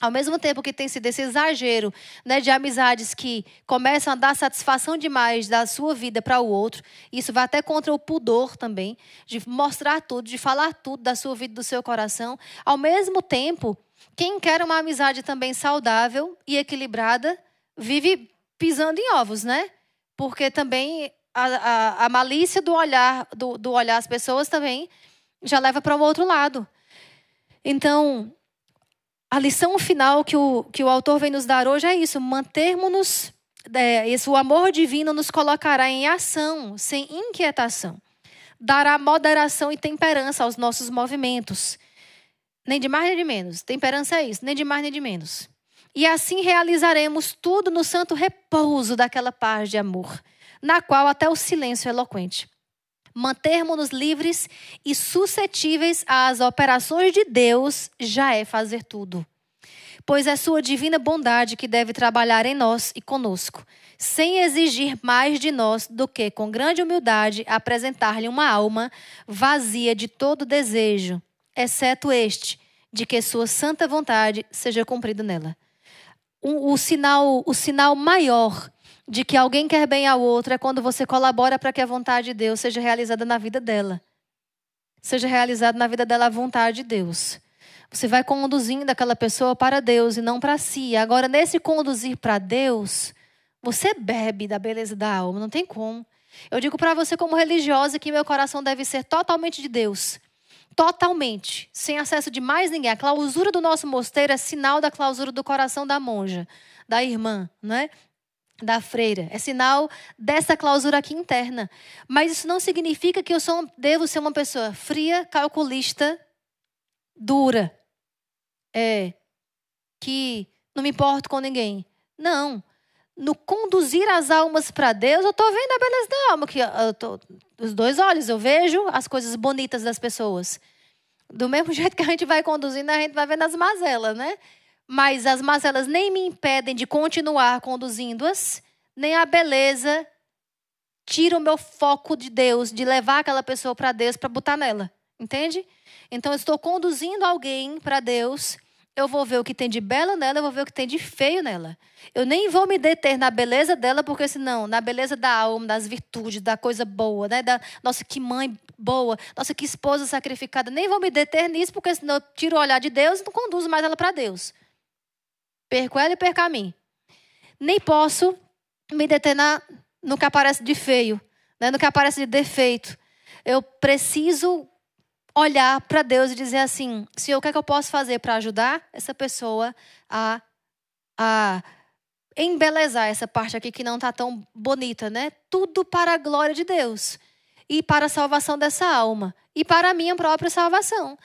Speaker 1: ao mesmo tempo que tem sido esse exagero né, de amizades que começam a dar satisfação demais da sua vida para o outro, isso vai até contra o pudor também, de mostrar tudo, de falar tudo da sua vida, do seu coração. Ao mesmo tempo, quem quer uma amizade também saudável e equilibrada vive pisando em ovos, né? Porque também a, a, a malícia do olhar, do, do olhar as pessoas também já leva para o outro lado. Então, a lição final que o, que o autor vem nos dar hoje é isso: mantermos-nos. É, o amor divino nos colocará em ação, sem inquietação. Dará moderação e temperança aos nossos movimentos. Nem de mais nem de menos. Temperança é isso, nem de mais nem de menos. E assim realizaremos tudo no santo repouso daquela paz de amor, na qual até o silêncio é eloquente mantermos-nos livres e suscetíveis às operações de Deus já é fazer tudo. Pois é Sua divina bondade que deve trabalhar em nós e conosco, sem exigir mais de nós do que, com grande humildade, apresentar-lhe uma alma vazia de todo desejo, exceto este, de que Sua santa vontade seja cumprida nela. O, o, sinal, o sinal maior de que alguém quer bem ao outro é quando você colabora para que a vontade de Deus seja realizada na vida dela. Seja realizada na vida dela a vontade de Deus. Você vai conduzindo aquela pessoa para Deus e não para si. Agora, nesse conduzir para Deus, você bebe da beleza da alma, não tem como. Eu digo para você, como religiosa, que meu coração deve ser totalmente de Deus. Totalmente. Sem acesso de mais ninguém. A clausura do nosso mosteiro é sinal da clausura do coração da monja, da irmã, não é? da freira. É sinal dessa clausura aqui interna. Mas isso não significa que eu sou, devo ser uma pessoa fria, calculista, dura. É. Que não me importo com ninguém. Não. No conduzir as almas para Deus, eu estou vendo a beleza da alma. Que eu tô, os dois olhos, eu vejo as coisas bonitas das pessoas. Do mesmo jeito que a gente vai conduzindo, a gente vai vendo as mazelas, né? mas as mazelas nem me impedem de continuar conduzindo-as, nem a beleza tira o meu foco de Deus, de levar aquela pessoa para Deus para botar nela, entende? Então eu estou conduzindo alguém para Deus, eu vou ver o que tem de belo nela, eu vou ver o que tem de feio nela. Eu nem vou me deter na beleza dela, porque senão, na beleza da alma, das virtudes, da coisa boa, né? Da, nossa, que mãe boa, nossa, que esposa sacrificada. Nem vou me deter nisso, porque senão eu tiro o olhar de Deus e não conduzo mais ela para Deus. Perco ela e perco a mim. Nem posso me deter na, no que aparece de feio, né? no que aparece de defeito. Eu preciso olhar para Deus e dizer assim: Senhor, o que é que eu posso fazer para ajudar essa pessoa a, a embelezar essa parte aqui que não está tão bonita, né? Tudo para a glória de Deus e para a salvação dessa alma e para a minha própria salvação.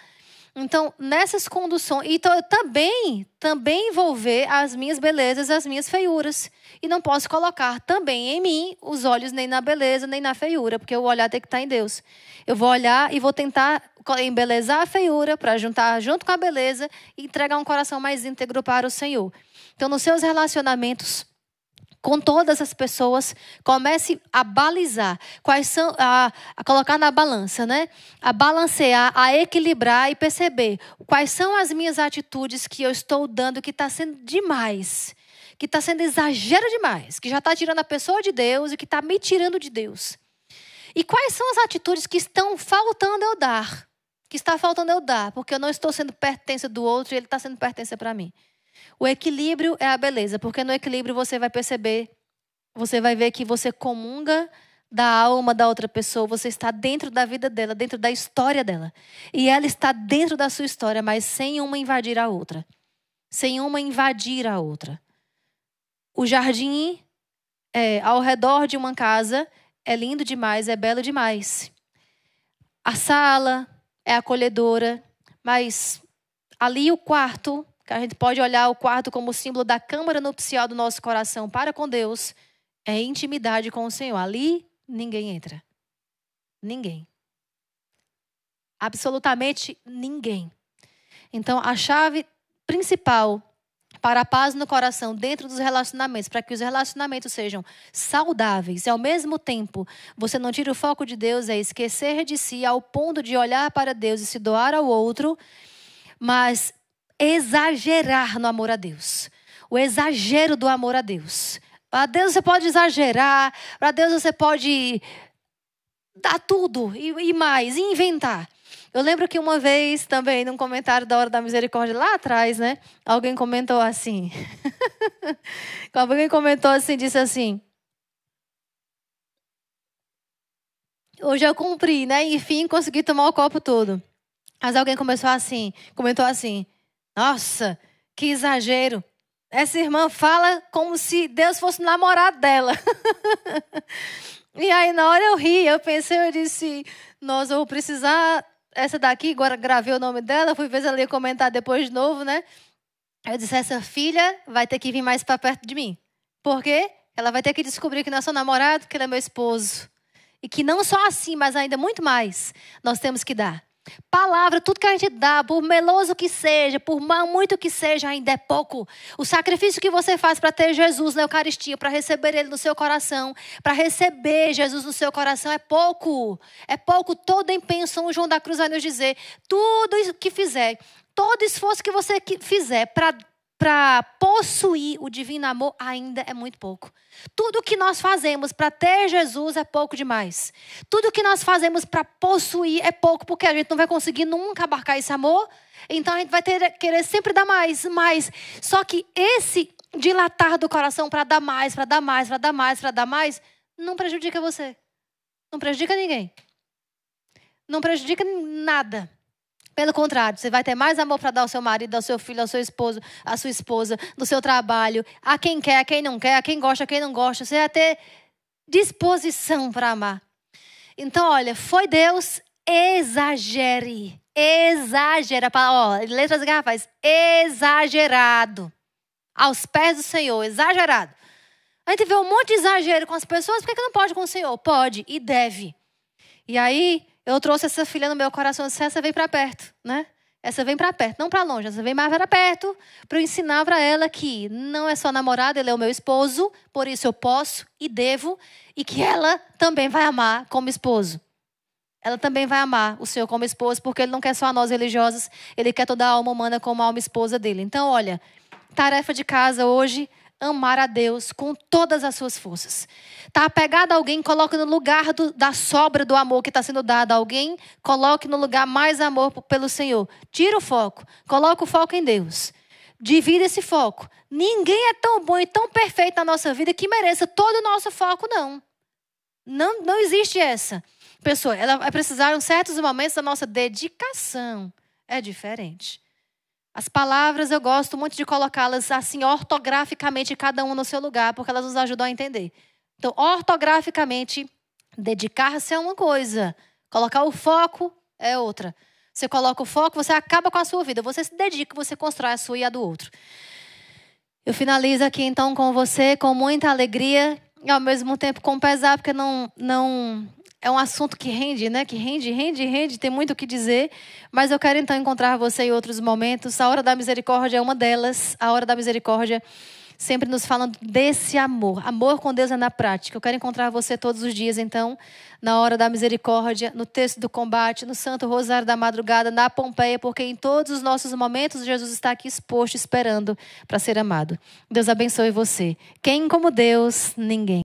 Speaker 1: Então, nessas conduções, então eu também, também vou ver as minhas belezas, as minhas feiuras. E não posso colocar também em mim os olhos nem na beleza, nem na feiura, porque o olhar tem que estar em Deus. Eu vou olhar e vou tentar embelezar a feiura para juntar junto com a beleza e entregar um coração mais íntegro para o Senhor. Então, nos seus relacionamentos, com todas as pessoas, comece a balizar quais são a, a, colocar na balança, né? A balancear, a equilibrar e perceber quais são as minhas atitudes que eu estou dando que está sendo demais, que está sendo exagero demais, que já está tirando a pessoa de Deus e que está me tirando de Deus. E quais são as atitudes que estão faltando eu dar? Que está faltando eu dar, porque eu não estou sendo pertença do outro e ele está sendo pertença para mim. O equilíbrio é a beleza, porque no equilíbrio você vai perceber, você vai ver que você comunga da alma da outra pessoa, você está dentro da vida dela, dentro da história dela. E ela está dentro da sua história, mas sem uma invadir a outra. Sem uma invadir a outra. O jardim é, ao redor de uma casa é lindo demais, é belo demais. A sala é acolhedora, mas ali o quarto a gente pode olhar o quarto como símbolo da câmara nupcial do nosso coração para com Deus, é intimidade com o Senhor. Ali ninguém entra. Ninguém. Absolutamente ninguém. Então, a chave principal para a paz no coração dentro dos relacionamentos, para que os relacionamentos sejam saudáveis e ao mesmo tempo você não tira o foco de Deus, é esquecer de si ao ponto de olhar para Deus e se doar ao outro, mas exagerar no amor a Deus. O exagero do amor a Deus. Para Deus você pode exagerar, para Deus você pode dar tudo e, e mais, e inventar. Eu lembro que uma vez também, num comentário da Hora da Misericórdia, lá atrás, né? Alguém comentou assim. alguém comentou assim, disse assim. Hoje eu cumpri, né? Enfim, consegui tomar o copo todo. Mas alguém começou assim, comentou assim: nossa, que exagero. Essa irmã fala como se Deus fosse o namorado dela. e aí, na hora eu ri, eu pensei, eu disse, nós vou precisar. Essa daqui, agora gravei o nome dela, fui ver ela ia comentar depois de novo, né? Eu disse, essa filha vai ter que vir mais para perto de mim. Por quê? Ela vai ter que descobrir que não é seu namorado, que ele é meu esposo. E que não só assim, mas ainda muito mais, nós temos que dar. Palavra, tudo que a gente dá, por meloso que seja, por muito que seja, ainda é pouco. O sacrifício que você faz para ter Jesus na Eucaristia, para receber Ele no seu coração, para receber Jesus no seu coração, é pouco. É pouco. Todo empenho, São João da Cruz vai nos dizer: tudo que fizer, todo esforço que você fizer para para possuir o divino amor ainda é muito pouco. Tudo que nós fazemos para ter Jesus é pouco demais. Tudo que nós fazemos para possuir é pouco, porque a gente não vai conseguir nunca abarcar esse amor. Então a gente vai ter, querer sempre dar mais, mais. Só que esse dilatar do coração para dar mais, para dar mais, para dar mais, para dar mais, não prejudica você. Não prejudica ninguém. Não prejudica nada. Pelo contrário, você vai ter mais amor para dar ao seu marido, ao seu filho, ao seu esposo, à sua esposa, no seu trabalho, a quem quer, a quem não quer, a quem gosta, a quem não gosta. Você vai ter disposição para amar. Então, olha, foi Deus, exagere. Exagera, ó, letras garrafais, exagerado. Aos pés do Senhor, exagerado. A gente vê um monte de exagero com as pessoas, por que, que não pode com o Senhor? Pode e deve. E aí, eu trouxe essa filha no meu coração, disse, essa vem para perto, né? Essa vem para perto, não para longe, essa vem mais para perto, para eu ensinar para ela que não é só namorada, ele é o meu esposo, por isso eu posso e devo, e que ela também vai amar como esposo. Ela também vai amar o Senhor como esposo, porque ele não quer só nós religiosas, ele quer toda a alma humana como a alma esposa dele. Então, olha, tarefa de casa hoje, amar a Deus com todas as suas forças. Está apegado a alguém, coloque no lugar do, da sobra do amor que está sendo dado a alguém, coloque no lugar mais amor pelo Senhor. Tira o foco, coloca o foco em Deus. Divida esse foco. Ninguém é tão bom e tão perfeito na nossa vida que mereça todo o nosso foco, não. Não, não existe essa. Pessoa, ela vai é, precisar em certos momentos da nossa dedicação. É diferente. As palavras eu gosto muito de colocá-las assim ortograficamente, cada um no seu lugar, porque elas nos ajudam a entender. Então, ortograficamente, dedicar-se é uma coisa, colocar o foco é outra. Você coloca o foco, você acaba com a sua vida, você se dedica, você constrói a sua e a do outro. Eu finalizo aqui então com você, com muita alegria e ao mesmo tempo com pesar, porque não, não é um assunto que rende, né? Que rende, rende, rende, tem muito o que dizer. Mas eu quero então encontrar você em outros momentos. A hora da misericórdia é uma delas. A hora da misericórdia sempre nos falando desse amor. Amor com Deus é na prática. Eu quero encontrar você todos os dias, então, na hora da misericórdia, no texto do combate, no Santo Rosário da Madrugada, na Pompeia, porque em todos os nossos momentos Jesus está aqui exposto, esperando para ser amado. Deus abençoe você. Quem como Deus, ninguém.